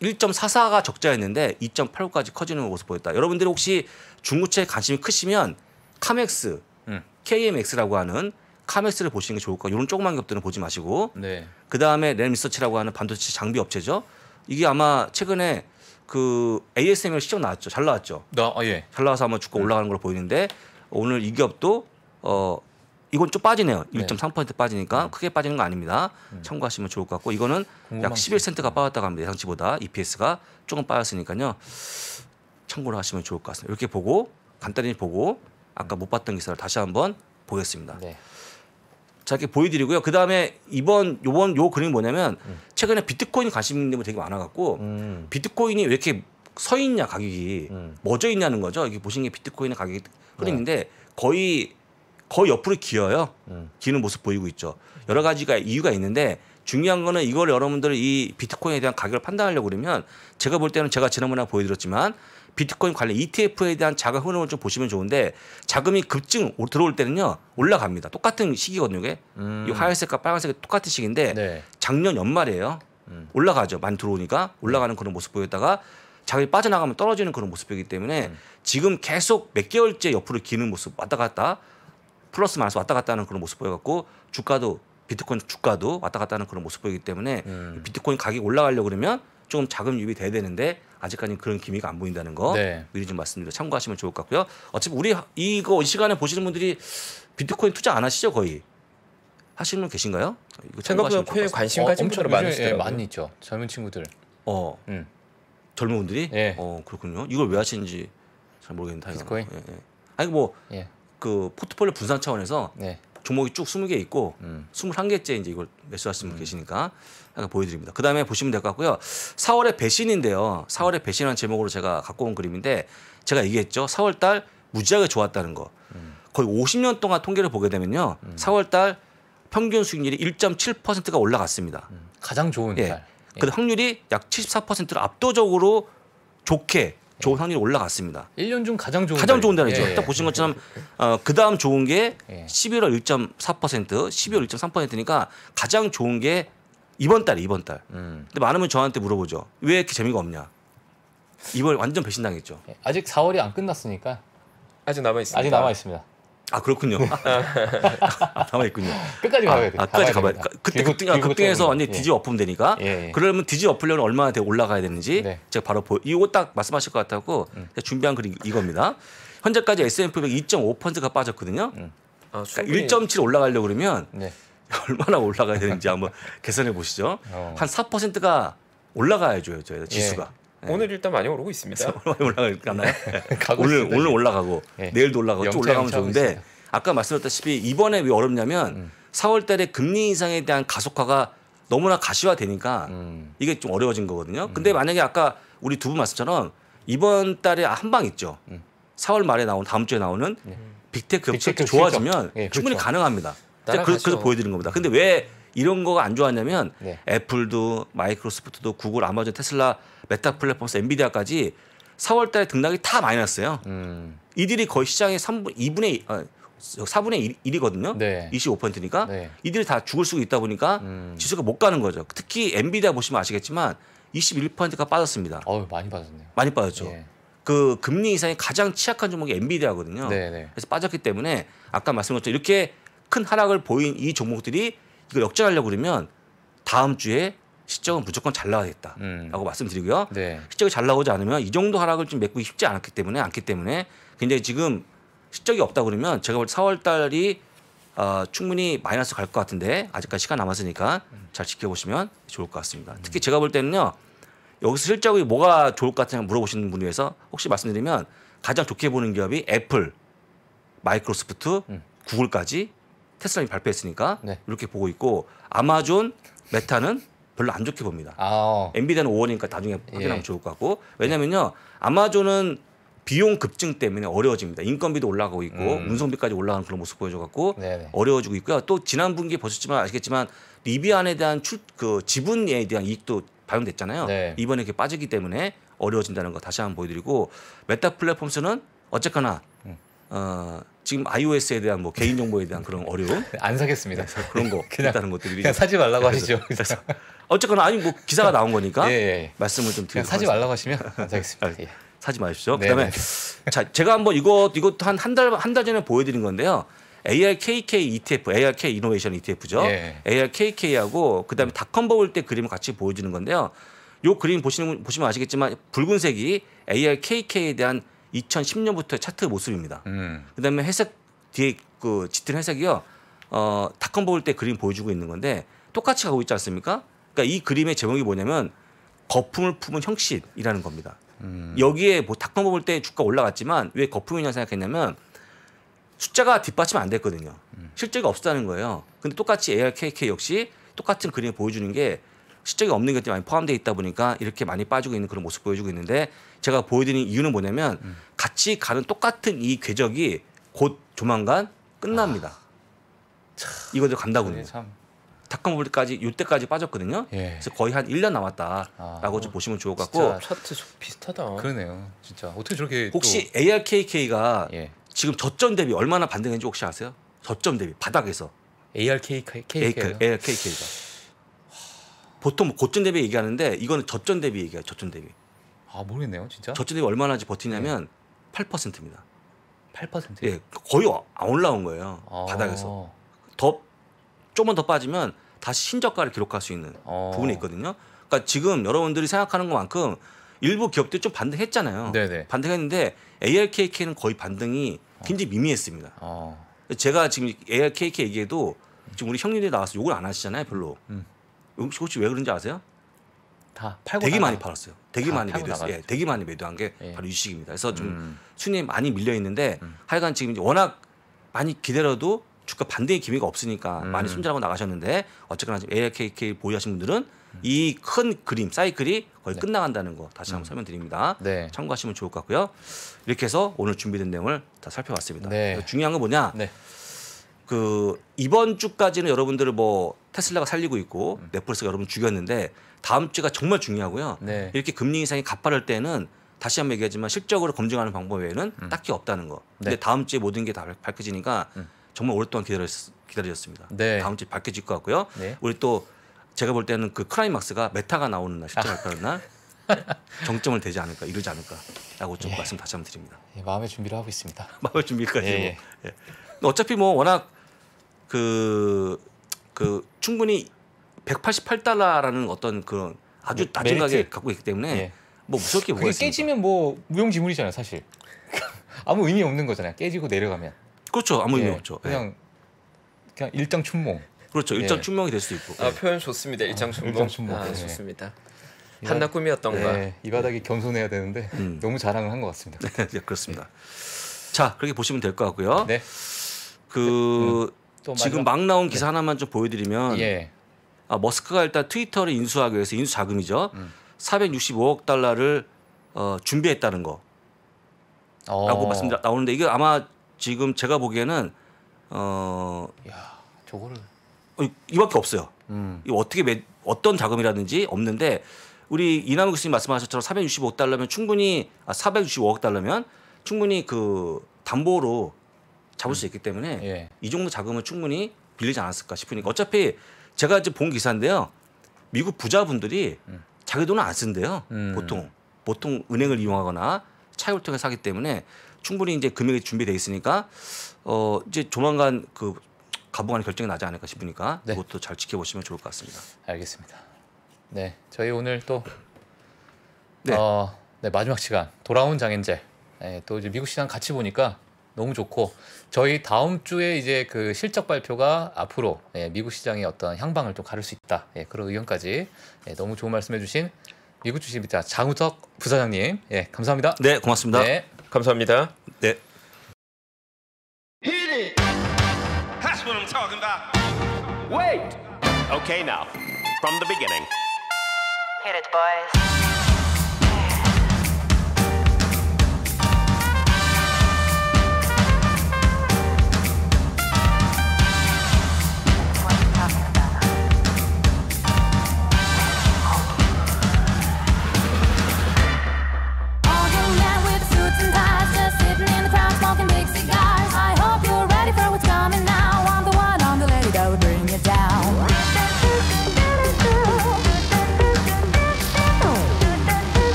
1.44가 적자였는데 2.85까지 커지는 모습 보였다. 여러분들이 혹시 중고차에 관심이 크시면 카맥스, 음. KMX라고 하는 카맥스를 보시는 게 좋을 까예요 이런 조그만 기업들은 보지 마시고 네. 그 다음에 램 리서치라고 하는 반도체 장비 업체죠. 이게 아마 최근에 그 ASML 시험 나왔죠. 잘 나왔죠. 나, 아, 예. 잘 나와서 한번 주가 네. 올라가는 걸로 보이는데 오늘 이 기업도 어 이건 좀 빠지네요. 1.3% 네. 빠지니까 네. 크게 빠지는 거 아닙니다. 음. 참고하시면 좋을 것 같고 이거는 약 11센트가 빠졌다고 합니다. 예상치보다 EPS가 조금 빠졌으니까요. 참고를 하시면 좋을 것 같습니다. 이렇게 보고 간단히 보고 아까 못 봤던 기사를 다시 한번 보겠습니다. 네. 자게 보여드리고요. 그 다음에 이번 요번 요그림 뭐냐면 음. 최근에 비트코인 관심 있는 분 되게 많아갖고 음. 비트코인이 왜 이렇게 서 있냐 가격이 멎어 음. 있냐는 거죠. 이게 보시는 게 비트코인의 가격이 흐름인데 네. 거의 거의 옆으로 기어요. 기는 모습 보이고 있죠. 여러 가지가 이유가 있는데 중요한 거는 이걸 여러분들 이 비트코인에 대한 가격을 판단하려고 그러면 제가 볼 때는 제가 지난번에 보여드렸지만 비트코인 관련 ETF에 대한 자금 흐름을 좀 보시면 좋은데 자금이 급증 들어올 때는요 올라갑니다. 똑같은 시기거든요. 이게 음. 이 하얀색과 빨간색이 똑같은 시기인데 네. 작년 연말이에요. 음. 올라가죠. 많이 들어오니까 네. 올라가는 그런 모습 보였다가 자금이 빠져나가면 떨어지는 그런 모습이기 때문에 음. 지금 계속 몇 개월째 옆으로 기는 모습 왔다 갔다 플러스 마이너스 왔다 갔다 하는 그런 모습 보여갖고 주가도 비트코인 주가도 왔다 갔다 하는 그런 모습 보이기 때문에 음. 비트코인 가격이 올라가려고 그러면 조금 자금 유입이 돼야 되는데 아직까지는 그런 기미가 안 보인다는 거 네. 미리 좀 말씀드려 참고하시면 좋을 것 같고요. 어차피 우리 이거 이 시간에 보시는 분들이 비트코인 투자 안 하시죠 거의? 하시는 분 계신가요? 이거 생각보다 코에 관심 가진 분들 많으시더요 많이 있죠. 젊은 친구들. 어, 음. 젊은 분들이. 예. 어, 그렇군요. 이걸 왜 하시는지 잘 모르겠는데. 비트코인. 예, 예. 아니 뭐그 예. 포트폴리오 분산 차원에서 예. 종목이 쭉2 0개 있고 음. 스물한 개째 이제 이걸 매수하시는 분 음. 계시니까 약간 어, 보여드립니다. 그 다음에 보시면 될 것 같고요. 4월의 배신인데요. 4월의 배신한 제목으로 제가 갖고 온 그림인데 제가 얘기했죠. 4월달 무지하게 좋았다는 거. 거의 50년 동안 통계를 보게 되면요. 4월달 평균 수익률이 1.7%가 올라갔습니다. 음, 가장 좋은 예. 달. 예. 그 확률이 약 74%로 압도적으로 좋게 좋은 예. 확률이 올라갔습니다. 1년 중 가장 좋은 가장 좋은 달이죠. 예, 예. 딱 보신 것처럼 [LAUGHS] 어, 그다음 좋은 게 예. 11월 1.4%, 12월 1.3%니까 가장 좋은 게 이번 달에 이번 달. 음. 근데 많으면 저한테 물어보죠. 왜 이렇게 재미가 없냐? 이번 완전 배신당했죠. 예, 아직 4월이 안 끝났으니까 아직 남아 있습니다. 아직 남아 있습니다. 아 그렇군요. [LAUGHS] 아, 남아 있군요. 끝까지 아, 가봐야 돼. 아, 끝까지 가봐야 돼. 그때 그때 아, 그때에서 완전 히 뒤집어 엎으면 되니까. 예, 예. 그러면 뒤집어 엎으려면 얼마나 돼 올라가야 되는지 네. 제가 바로 보. 이거 딱 말씀하실 것 같다고 음. 준비한 글이 이겁니다. 현재까지 S&P 500 2.5%가 빠졌거든요. 음. 아, 그러니까 1.7 올라가려고 그러면 네. [LAUGHS] 얼마나 올라가야 되는지 [LAUGHS] 한번 계산해 보시죠. 어. 한 4%가 올라가야죠, 저희 예. 지수가. 예. 오늘 일단 많이 오르고 있습니다. [LAUGHS] 많이 올라가나요? 네, 예. 오늘 있습니다. 오늘 올라가고 예. 내일도 올라가고 쭉 올라가면 좋은데 있습니다. 아까 말씀드렸다시피 이번에 왜 어렵냐면 음. 4월달에 금리 인상에 대한 가속화가 너무나 가시화되니까 음. 이게 좀 어려워진 거거든요. 음. 근데 만약에 아까 우리 두 분 말씀처럼 이번 달에 한 방 있죠. 음. 4월 말에 나온 다음 주에 나오는 네. 빅테크 업체 좋아지면 예, 그렇죠. 충분히 가능합니다. 그래서, 그래서 보여드린 겁니다. 근데 왜 이런 거가 안 좋았냐면 네. 애플도 마이크로소프트도 구글, 아마존, 테슬라, 메타 플랫폼스, 엔비디아까지 4월달에 등락이 다많이났어요 음. 이들이 거의 시장의 3분 2분의 아, 4분의 1, 이거든요 네. 25%니까 네. 이들이 다 죽을 수가 있다 보니까 음. 지수가 못 가는 거죠. 특히 엔비디아 보시면 아시겠지만 21%가 빠졌습니다. 어 많이 빠졌네요. 많이 빠졌죠. 예. 그 금리 이상이 가장 취약한 종목이 엔비디아거든요. 네네. 네. 그래서 빠졌기 때문에 아까 말씀드렸죠. 이렇게 큰 하락을 보인 이 종목들이 이걸 역전하려고 그러면 다음 주에 시적은 무조건 잘 나와야겠다라고 음. 말씀드리고요. 네. 시적이 잘 나오지 않으면 이 정도 하락을 좀메꾸 쉽지 않았기 때문에 않기 때문에 굉장히 지금 시적이 없다 그러면 제가 볼 때 4월 달이 어, 충분히 마이너스 갈 것 같은데 아직까지 시간 남았으니까 음. 잘 지켜보시면 좋을 것 같습니다. 음. 특히 제가 볼 때는요. 여기서 실적이 뭐가 좋을 것 같냐 물어보시는 분 위해서 혹시 말씀드리면 가장 좋게 보는 기업이 애플, 마이크로소프트, 음. 구글까지 테슬라가 발표했으니까 네. 이렇게 보고 있고 아마존, 메타는 별로 안 좋게 봅니다. 아. 엔비디아는 5원이니까 나중에 확인하면 예. 좋을 것 같고 왜냐면요 아마존은 비용 급증 때문에 어려워집니다. 인건비도 올라가고 있고 음. 운송비까지 올라가는 그런 모습 보여줘갖고 어려워지고 있고요. 또 지난 분기에 보셨지만 아시겠지만 리비안에 대한 출, 그 지분에 대한 이익도 반영됐잖아요. 네. 이번에 이렇게 빠지기 때문에 어려워진다는 거 다시 한번 보여드리고 메타 플랫폼스는 어쨌거나 음. 어, 지금 iOS에 대한 뭐 개인 정보에 대한 그런 어려움 [LAUGHS] 네, 안 사겠습니다. 네, 그런 거 그냥 다른 것들이 뭐 그냥 사지 말라고 그래서, 네, 하시죠. 그래서 어쨌거나 아니 뭐 기사가 나온 거니까 예, 예. 예. 말씀을 좀 드리고 사지 말라고 하시면 안 사겠습니다. [LAUGHS] 예. 사지 마십시오. 네 그다음에 자 제가 한번 이것 이것도 한 한 달 한 달 전에 보여드린 건데요. ARKK ETF, ARK 이노베이션 ETF죠. 예. ARKK하고 그다음에 닷컴 버블 때 그림을 같이 보여주는 건데요. 요 그림 보시는 보시면 아시겠지만 붉은색이 ARKK에 대한 2010년부터 차트 모습입니다. 음. 그다음에 회색 뒤에 그 짙은 회색이요. 어, 닷컴 보볼때 그림 보여주고 있는 건데 똑같이 가고 있지 않습니까? 그러니까 이 그림의 제목이 뭐냐면 거품을 품은 형식이라는 겁니다. 음. 여기에 뭐 닷컴 보볼때 주가 올라갔지만 왜 거품이냐 생각했냐면 숫자가 뒷받침 안 됐거든요. 음. 실제가 없다는 거예요. 근데 똑같이 ARKK 역시 똑같은 그림을 보여주는 게 실적이 없는 것들이 많이 포함되어 있다 보니까 이렇게 많이 빠지고 있는 그런 모습 보여주고 있는데 제가 보여드린 이유는 뭐냐면 음. 같이 가는 똑같은 이 궤적이 곧 조만간 끝납니다. 아, 이것도 간다군요. 닷컴볼까지 요때까지 빠졌거든요. 예. 그래서 거의 한 1년 남았다라고 아, 좀 보시면 좋을 것 같고. 차트 비슷하다. 그러네요. 진짜 어떻게 저렇게 혹시 또... ARKK가 예. 지금 저점 대비 얼마나 반등했는지 혹시 아세요? 저점 대비 바닥에서 ARKK ARKK가 보통 뭐 고점 대비 얘기하는데 이거는 저점 대비 얘기해요. 저점 대비. 아 모르겠네요, 진짜. 저축이 얼마나 버티냐면 네. 8%입니다. 8%? 예, 거의 안 올라온 거예요 아. 바닥에서. 더 조금만 더 빠지면 다시 신저가를 기록할 수 있는 아. 부분이 있거든요. 그러니까 지금 여러분들이 생각하는 것만큼 일부 기업들이 좀 반등했잖아요. 네네. 반등했는데 ARKK는 거의 반등이 어. 굉장히 미미했습니다. 어. 제가 지금 ARKK 얘기해도 지금 우리 형님들이 나와서 욕을 안 하시잖아요, 별로. 음. 혹시 왜 그런지 아세요? 다 팔고 되게 많이 팔았어요. 되게 많이 매도했어요. 예, 되게 많이 매도한 게 예. 바로 이시기입니다 그래서 좀 음. 순위에 많이 밀려 있는데 음. 하여간 지금 워낙 많이 기다려도 주가 반대의 기미가 없으니까 음. 많이 손절하고 나가셨는데 어쨌거나 지금 AIKK 보유하신 분들은 음. 이큰 그림 사이클이 거의 네. 끝나간다는 거 다시 한번 음. 설명드립니다. 네. 참고하시면 좋을 것 같고요. 이렇게 해서 오늘 준비된 내용을 다 살펴봤습니다. 네. 중요한 건 뭐냐? 네. 그 이번 주까지는 여러분들을 뭐 테슬라가 살리고 있고 음. 넷플릭스가 여러분 죽였는데 다음 주가 정말 중요하고요. 네. 이렇게 금리 인상이 가파를 때는 다시 한번 얘기하지만 실적으로 검증하는 방법 외에는 음. 딱히 없다는 거. 네. 근데 다음 주에 모든 게 다 밝혀지니까 음. 정말 오랫동안 기다렸, 기다렸습니다. 네. 다음 주에 밝혀질 것 같고요. 네. 우리 또 제가 볼 때는 그 크라이막스가 메타가 나오는 날, 실적 [LAUGHS] 발표하는 날 정점을 되지 않을까, 이루지 않을까라고 좀 예. 말씀 다시 한번 드립니다. 예, 마음의 준비를 하고 있습니다. [LAUGHS] 마음의 준비까지. 예. 뭐. 예. 예. 어차피 뭐 워낙 그, 그 충분히 188달러라는 어떤 그런 아주 네, 낮은 가격 갖고 있기 때문에 예. 뭐 무섭게 보가 있습니까? 깨지면 뭐 무용지물이잖아요, 사실. [LAUGHS] 아무 의미 없는 거잖아요. 깨지고 내려가면. 그렇죠. 아무 의미 예. 없죠. 예. 그냥 그냥 일장 춘몽. 그렇죠. 일장 예. 춘몽이 될 수도 있고. 아, 표현 좋습니다. 일장 춘몽. 아, 아, 좋습니다. 한낱 꿈이었던가. 네, 이 바닥이 겸손해야 되는데 음. [LAUGHS] 너무 자랑을 한 것 같습니다. [LAUGHS] 네, 그렇습니다. 자 그렇게 보시면 될 것 같고요. 네. 그 네. 음, 지금 막 나온 기사 네. 하나만 좀 보여드리면 예. 아, 머스크가 일단 트위터를 인수하기 위해서 인수 자금이죠. 음. 465억 달러를 어, 준비했다는 거. 라고 어. 말씀 나오는데 이게 아마 지금 제가 보기에는 어 야, 저거를 어, 이밖에 없어요. 음. 이 어떻게 매, 어떤 자금이라든지 없는데 우리 이남욱 교수님 말씀하셨처럼 465억 달러면 충분히 아 465억 달러면 충분히 그 담보로 잡을 음. 수 있기 때문에 예. 이 정도 자금은 충분히 빌리지 않았을까 싶으니까 어차피 제가 이제 본 기사인데요. 미국 부자분들이 음. 자기 돈은 안 쓴대요. 음. 보통 보통 은행을 이용하거나 차익을 통해 사기 때문에 충분히 이제 금액이 준비돼 있으니까 어 이제 조만간 그 가부간의 결정이 나지 않을까 싶으니까 네. 그것도 잘 지켜보시면 좋을 것 같습니다. 알겠습니다. 네, 저희 오늘 또 네. 어, 네 마지막 시간 돌아온 장인재 네, 또 이제 미국 시장 같이 보니까 너무 좋고 저희 다음 주에 이제 그 실적 발표가 앞으로 예, 미국 시장의 어떤 향방을 또 가를 수 있다. 예, 그런 의견까지 예, 너무 좋은 말씀해주신 미국 주식입니다. 장우석 부사장님, 예, 감사합니다. 네, 고맙습니다. 네. 감사합니다. 네. Hit it. t h a From the beginning. Hit it, boys.